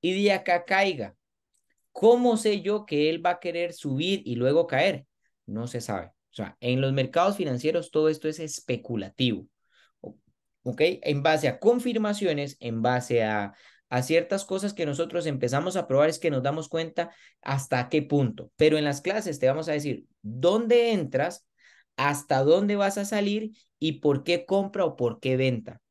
A: y de acá caiga. ¿Cómo sé yo que él va a querer subir y luego caer? No se sabe. O sea, en los mercados financieros todo esto es especulativo. ¿Ok? En base a confirmaciones, en base a a ciertas cosas que nosotros empezamos a probar es que nos damos cuenta hasta qué punto. Pero en las clases te vamos a decir dónde entras, hasta dónde vas a salir y por qué compra o por qué venta.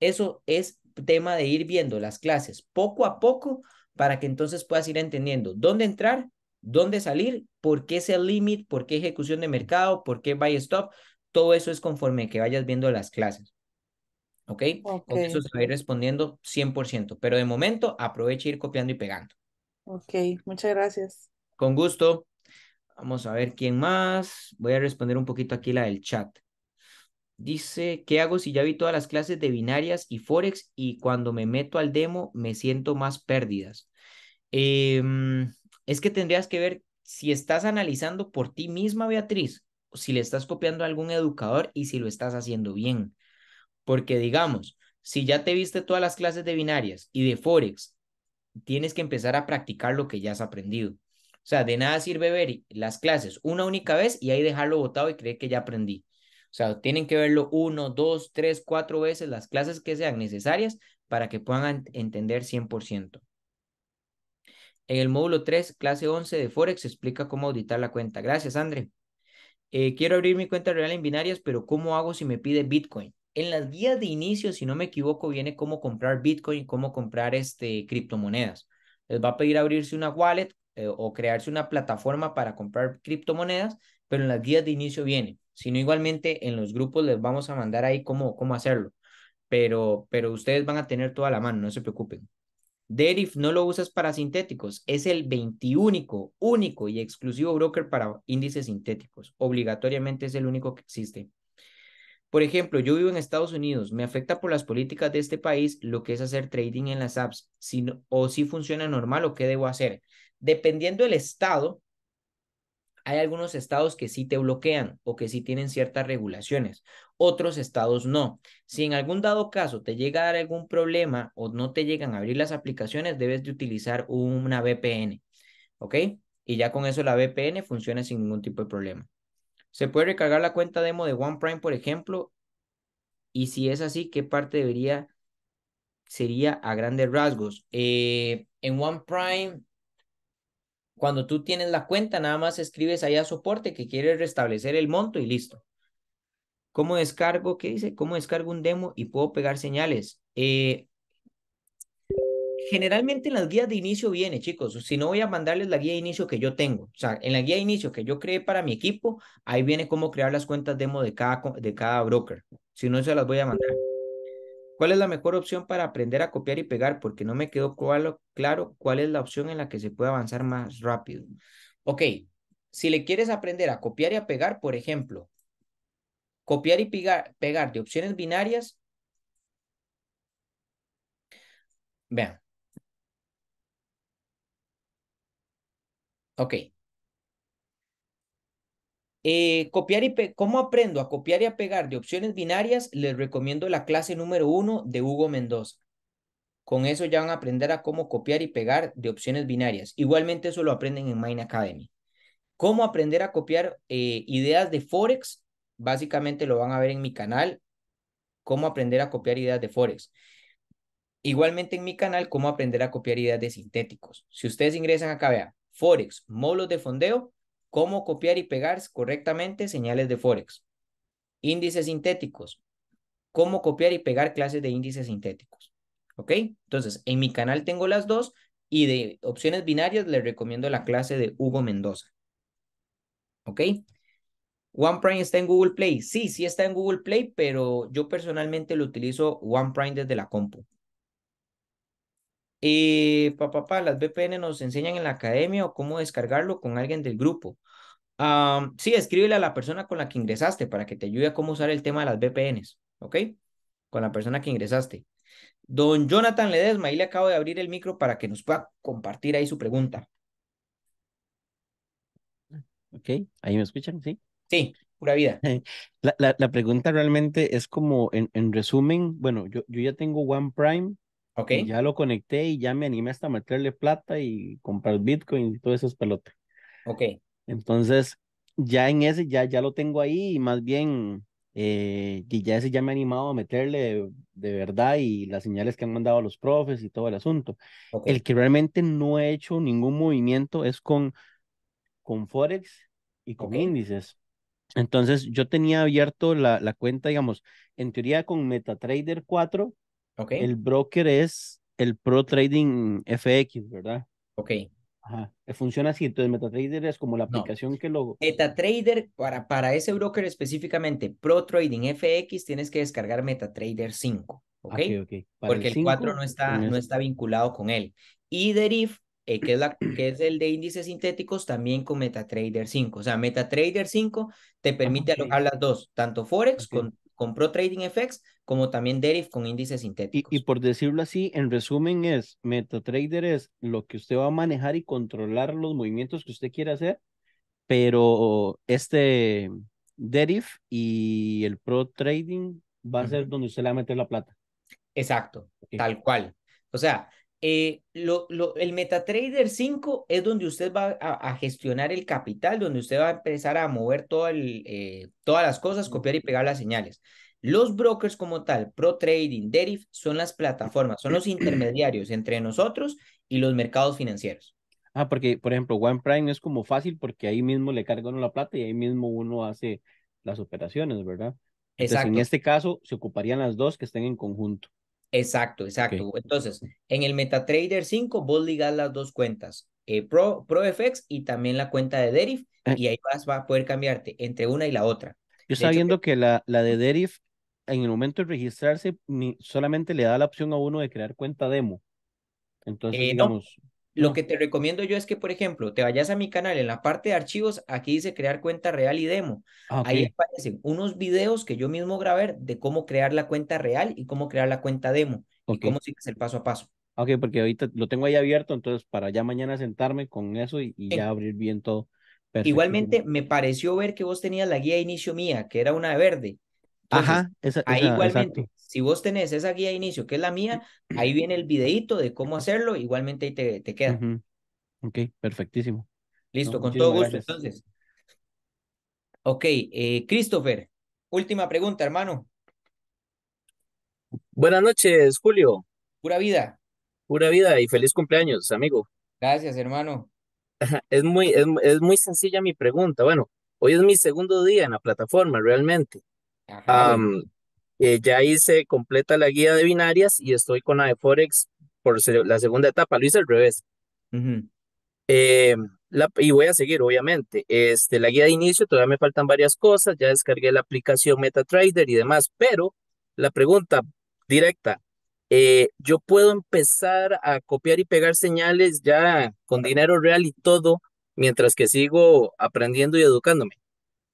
A: Eso es tema de ir viendo las clases poco a poco para que entonces puedas ir entendiendo dónde entrar, dónde salir, por qué ese límite, por qué ejecución de mercado, por qué buy stop. Todo eso es conforme que vayas viendo las clases. ¿ok? Con eso se va a ir respondiendo 100%, pero de momento aproveche ir copiando y pegando.
C: Ok, muchas gracias.
A: Con gusto. Vamos a ver quién más. Voy a responder un poquito aquí la del chat. Dice, ¿qué hago si ya vi todas las clases de binarias y forex y cuando me meto al demo me siento más pérdidas? Em, es que tendrías que ver si estás analizando por ti misma, Beatriz, si le estás copiando a algún educador y si lo estás haciendo bien. Porque digamos, si ya te viste todas las clases de binarias y de Forex, tienes que empezar a practicar lo que ya has aprendido. O sea, de nada sirve ver las clases una única vez y ahí dejarlo botado y creer que ya aprendí. O sea, tienen que verlo uno, dos, tres, cuatro veces las clases que sean necesarias para que puedan entender 100%. En el módulo 3, clase 11 de Forex, explica cómo auditar la cuenta. Gracias, André. Eh, quiero abrir mi cuenta real en binarias, pero ¿cómo hago si me pide Bitcoin? en las guías de inicio, si no me equivoco, viene cómo comprar Bitcoin, cómo comprar este, criptomonedas. Les va a pedir abrirse una wallet eh, o crearse una plataforma para comprar criptomonedas, pero en las guías de inicio viene. Si no, igualmente en los grupos les vamos a mandar ahí cómo, cómo hacerlo. Pero, pero ustedes van a tener toda la mano, no se preocupen. Derif no lo usas para sintéticos, es el 21, único y exclusivo broker para índices sintéticos. Obligatoriamente es el único que existe. Por ejemplo, yo vivo en Estados Unidos, me afecta por las políticas de este país lo que es hacer trading en las apps, o si funciona normal o qué debo hacer. Dependiendo del estado, hay algunos estados que sí te bloquean o que sí tienen ciertas regulaciones, otros estados no. Si en algún dado caso te llega a dar algún problema o no te llegan a abrir las aplicaciones, debes de utilizar una VPN, ¿ok? Y ya con eso la VPN funciona sin ningún tipo de problema. Se puede recargar la cuenta demo de OnePrime, por ejemplo, y si es así, ¿qué parte debería sería a grandes rasgos? Eh, en OnePrime, cuando tú tienes la cuenta, nada más escribes allá soporte que quieres restablecer el monto y listo. ¿Cómo descargo? ¿Qué dice? ¿Cómo descargo un demo y puedo pegar señales? Eh, generalmente en las guías de inicio viene, chicos, si no voy a mandarles la guía de inicio que yo tengo, o sea, en la guía de inicio que yo creé para mi equipo, ahí viene cómo crear las cuentas demo de cada, de cada broker, si no se las voy a mandar. ¿Cuál es la mejor opción para aprender a copiar y pegar? Porque no me quedó claro, claro cuál es la opción en la que se puede avanzar más rápido. Ok, si le quieres aprender a copiar y a pegar, por ejemplo, copiar y pegar, pegar de opciones binarias. Vean, Ok. Eh, copiar y ¿Cómo aprendo a copiar y a pegar de opciones binarias? Les recomiendo la clase número uno de Hugo Mendoza. Con eso ya van a aprender a cómo copiar y pegar de opciones binarias. Igualmente eso lo aprenden en Mind Academy. Cómo aprender a copiar eh, ideas de Forex, básicamente lo van a ver en mi canal. Cómo aprender a copiar ideas de Forex. Igualmente en mi canal, cómo aprender a copiar ideas de sintéticos. Si ustedes ingresan acá, vean, Forex, módulos de fondeo, cómo copiar y pegar correctamente señales de Forex. Índices sintéticos, cómo copiar y pegar clases de índices sintéticos. ¿Ok? Entonces, en mi canal tengo las dos y de opciones binarias les recomiendo la clase de Hugo Mendoza. ¿Ok? Prime está en Google Play. Sí, sí está en Google Play, pero yo personalmente lo utilizo Prime desde la compu y eh, papá, las VPN nos enseñan en la academia o cómo descargarlo con alguien del grupo. sí, escríbele a la persona con la que ingresaste para que te ayude a cómo usar el tema de las VPNs, ¿ok? Con la persona que ingresaste. Don Jonathan Ledesma, ahí le acabo de abrir el micro para que nos pueda compartir ahí su pregunta.
D: Ok, ahí me escuchan, ¿sí? Sí, pura vida. La, la pregunta realmente es como, en, en resumen, bueno, yo, yo ya tengo One Prime Ok. ya lo conecté y ya me animé hasta meterle plata y comprar Bitcoin y todo eso es pelota. Ok. Entonces, ya en ese, ya, ya lo tengo ahí y más bien, eh, y ya ese ya me ha animado a meterle de, verdad y las señales que han mandado los profes y todo el asunto. El que realmente no he hecho ningún movimiento es con, con Forex y con índices. Entonces, yo tenía abierto la, la cuenta, digamos, en teoría con MetaTrader 4, el broker es el Pro Trading FX, ¿verdad? Ok.
A: Ajá. Eh, funciona así, entonces MetaTrader es como la aplicación que lo... MetaTrader, para, para ese broker específicamente, Pro Trading FX, tienes que descargar MetaTrader 5, ¿ok? okay, okay. Porque el, 4 no está, no está vinculado con él. Y Deriv, eh, que, es la, que es el de índices sintéticos, también con MetaTrader 5. O sea, MetaTrader 5 te ah, permite alojar las dos, tanto Forex con, pro Trading FX como también Deriv con índices sintéticos. Y, por decirlo así, en resumen es, MetaTrader es lo que usted va a
D: manejar y controlar los movimientos que usted quiere hacer, pero este Deriv y el Pro Trading va a ser donde usted le va a meter la plata.
A: Exacto, tal cual. O sea, eh, lo, el MetaTrader 5 es donde usted va a, gestionar el capital, donde usted va a empezar a mover eh, todas las cosas, copiar y pegar las señales. Los brokers como tal, Pro Trading, son las plataformas, son los intermediarios entre nosotros y los mercados financieros. Ah, porque, por ejemplo, One Prime es como fácil porque ahí mismo le cargan la plata y ahí mismo uno hace las operaciones, ¿verdad? Exacto. en este caso, se ocuparían las dos que estén en conjunto. Exacto, exacto. Entonces, en el MetaTrader 5 vos ligas las dos cuentas, eh, Pro, ProFX y también la cuenta de Derif, eh. y ahí vas a poder cambiarte entre una y la otra.
D: Yo sabiendo eh, que... la, la de Derif, en el momento de registrarse,
A: solamente le da la opción a uno de crear cuenta demo. Entonces, lo que te recomiendo yo es que, por ejemplo, te vayas a mi canal en la parte de archivos, aquí dice crear cuenta real y demo. Ah, ahí aparecen unos videos que yo mismo grabé de cómo crear la cuenta real y cómo crear la cuenta demo y cómo sigues el paso a paso. Ah, ok, porque ahorita lo tengo ahí abierto, entonces para ya mañana sentarme con eso y, ya abrir bien todo. Igualmente, me pareció ver que vos tenías la guía de inicio mía, que era una verde. Ajá,
D: esa, ahí igualmente,
A: si vos tenés esa guía de inicio, que es la mía, ahí viene el videito de cómo hacerlo, igualmente ahí te, te queda. Ok, perfectísimo. Listo, con todo gusto entonces. Ok, eh, Christopher, última pregunta, hermano. Buenas noches, Julio. Pura vida. Pura vida y feliz cumpleaños, amigo. Gracias, hermano. Es muy, es, es muy sencilla mi pregunta. Bueno, hoy es mi segundo día en la plataforma, realmente. Ajá. Eh, ya hice completa la guía de binarias y estoy con la de Forex por la segunda etapa. Lo hice al revés. Eh, y voy a seguir, obviamente. Este, la guía de inicio, todavía me faltan varias cosas. Ya descargué la aplicación MetaTrader y demás. Pero la pregunta directa, eh, yo puedo empezar a copiar y pegar señales ya con dinero real y todo, mientras que sigo aprendiendo y educándome.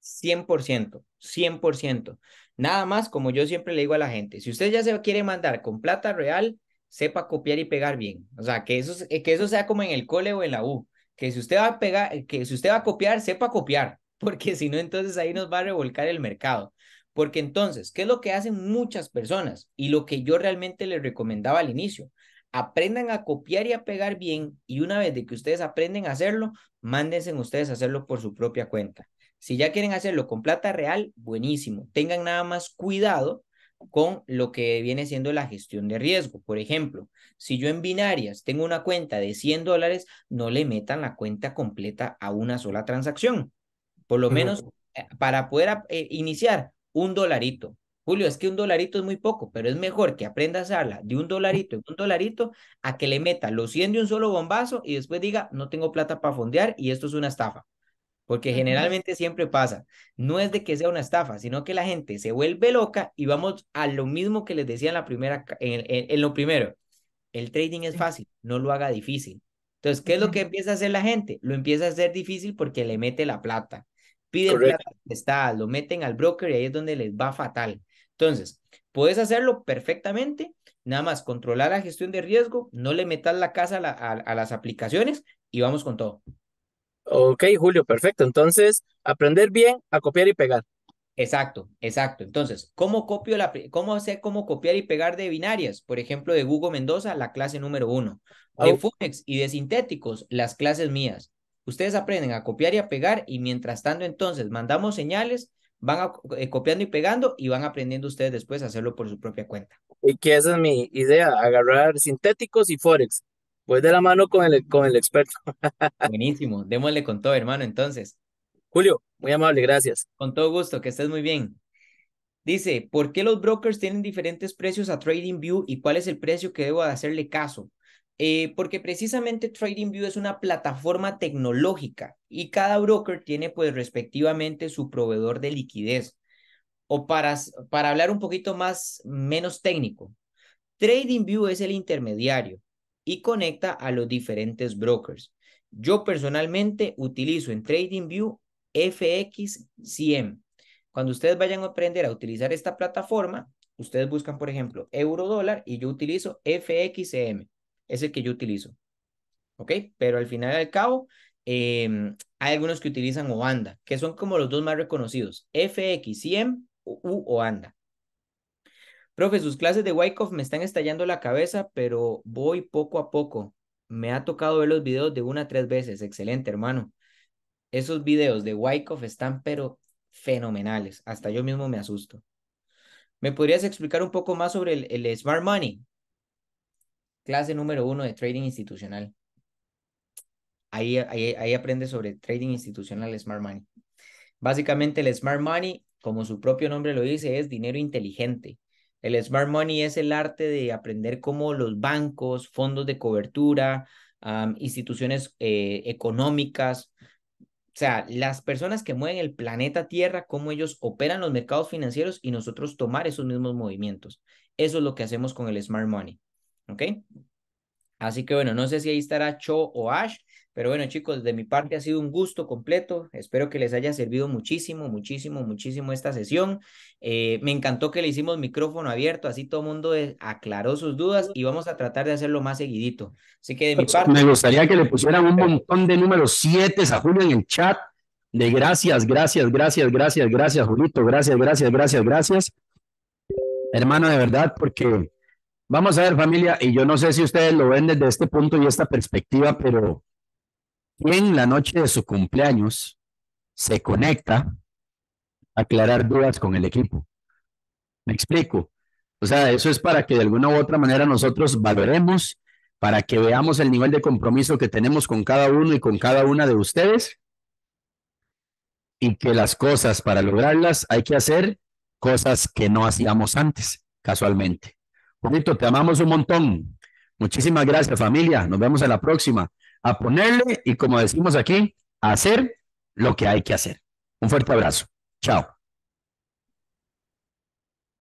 A: 100%, 100%. Nada más, como yo siempre le digo a la gente, si usted ya se quiere mandar con plata real, sepa copiar y pegar bien. O sea, que eso, eh, que eso sea como en el cole o en la U. Que si usted va a pegar, eh, que si usted va a copiar, sepa copiar, porque si no, entonces ahí nos va a revolcar el mercado. Porque entonces, ¿qué es lo que hacen muchas personas? Y lo que yo realmente les recomendaba al inicio, aprendan a copiar y a pegar bien y una vez de que ustedes aprenden a hacerlo, mándense ustedes a hacerlo por su propia cuenta. Si ya quieren hacerlo con plata real, buenísimo. Tengan nada más cuidado con lo que viene siendo la gestión de riesgo. Por ejemplo, si yo en binarias tengo una cuenta de 100 dólares, no le metan la cuenta completa a una sola transacción. Por lo menos eh, para poder eh, iniciar un dolarito. Julio, es que un dolarito es muy poco, pero es mejor que aprendas a hablar de un dolarito en un dolarito a que le meta los 100 de un solo bombazo y después diga, no tengo plata para fondear y esto es una estafa porque generalmente siempre pasa. No es de que sea una estafa, sino que la gente se vuelve loca y vamos a lo mismo que les decía en, la primera, en, lo primero. El trading es fácil, no lo haga difícil. Entonces, ¿qué es lo que empieza a hacer la gente? Lo empieza a hacer difícil porque le mete la plata. Pide plata lo meten al broker y ahí es donde les va fatal. Entonces, puedes hacerlo perfectamente, nada más controlar la gestión de riesgo, no le metas la casa a las aplicaciones y vamos con todo. Ok, Julio, perfecto. Entonces, aprender bien a copiar y pegar. Exacto, exacto. Entonces, ¿cómo copio cómo hacer cómo copiar y pegar de binarias? Por ejemplo, de Google Mendoza, la clase número uno. De Funex y de sintéticos, las clases mías. Ustedes aprenden a copiar y a pegar y mientras tanto entonces mandamos señales, van eh, copiando y pegando y van aprendiendo ustedes después a hacerlo por su propia cuenta. Y que esa es mi idea, agarrar sintéticos y Forex. Pues de la mano con el, con el experto. Buenísimo, démosle con todo, hermano, entonces. Julio, muy amable, gracias. Con todo gusto, que estés muy bien. Dice, ¿por qué los brokers tienen diferentes precios a TradingView y cuál es el precio que debo hacerle caso? Eh, porque precisamente TradingView es una plataforma tecnológica y cada broker tiene pues respectivamente su proveedor de liquidez. O para, para hablar un poquito más menos técnico, TradingView es el intermediario y conecta a los diferentes brokers. Yo personalmente utilizo en TradingView FXCM. Cuando ustedes vayan a aprender a utilizar esta plataforma, ustedes buscan, por ejemplo, euro dólar y yo utilizo FXM. Es el que yo utilizo. ¿Ok? Pero al final y al cabo, em, hay algunos que utilizan OANDA, que son como los dos más reconocidos, FXCM 100 u OANDA. Profe, sus clases de Wyckoff me están estallando la cabeza, pero voy poco a poco. Me ha tocado ver los videos de una a tres veces. Excelente, hermano. Esos videos de Wyckoff están, pero fenomenales. Hasta yo mismo me asusto. ¿Me podrías explicar un poco más sobre el, Smart Money? Clase número uno de trading institucional. Ahí, ahí, sobre trading institucional Smart Money. Básicamente el Smart Money, como su propio nombre lo dice, es dinero inteligente. El smart money es el arte de aprender cómo los bancos, fondos de cobertura, instituciones eh, económicas, o sea, las personas que mueven el planeta Tierra, cómo ellos operan los mercados financieros y nosotros tomar esos mismos movimientos. Eso es lo que hacemos con el Smart Money. ¿Ok? Así que bueno, no sé si ahí estará Cho o Ash, pero bueno, chicos, de mi parte ha sido un gusto completo. Espero que les haya servido muchísimo, muchísimo, muchísimo esta sesión. Eh, me encantó que le hicimos micrófono abierto, así todo el mundo eh, aclaró sus dudas y vamos a tratar de hacerlo más seguidito. Así que de mi parte. Me gustaría
D: que le pues, pusieran un montón de números 7 a Julio en el chat. De gracias, gracias, gracias, gracias, gracias, Julito. Gracias, gracias, gracias, gracias. Hermano, de verdad, porque vamos a ver, familia, y yo no sé si ustedes lo ven desde este punto y esta perspectiva, pero en la noche de su cumpleaños se conecta a aclarar dudas con el equipo. Me explico. O sea, eso es para que de alguna u otra manera nosotros valoremos, para que veamos el nivel de compromiso que tenemos con cada uno y con cada una de ustedes y que las cosas para lograrlas hay que hacer cosas que no hacíamos antes, casualmente. Bonito, te amamos un montón. Muchísimas gracias familia. Nos vemos en la próxima a ponerle
A: y como decimos aquí, a hacer lo que hay que hacer. Un fuerte abrazo. Chao.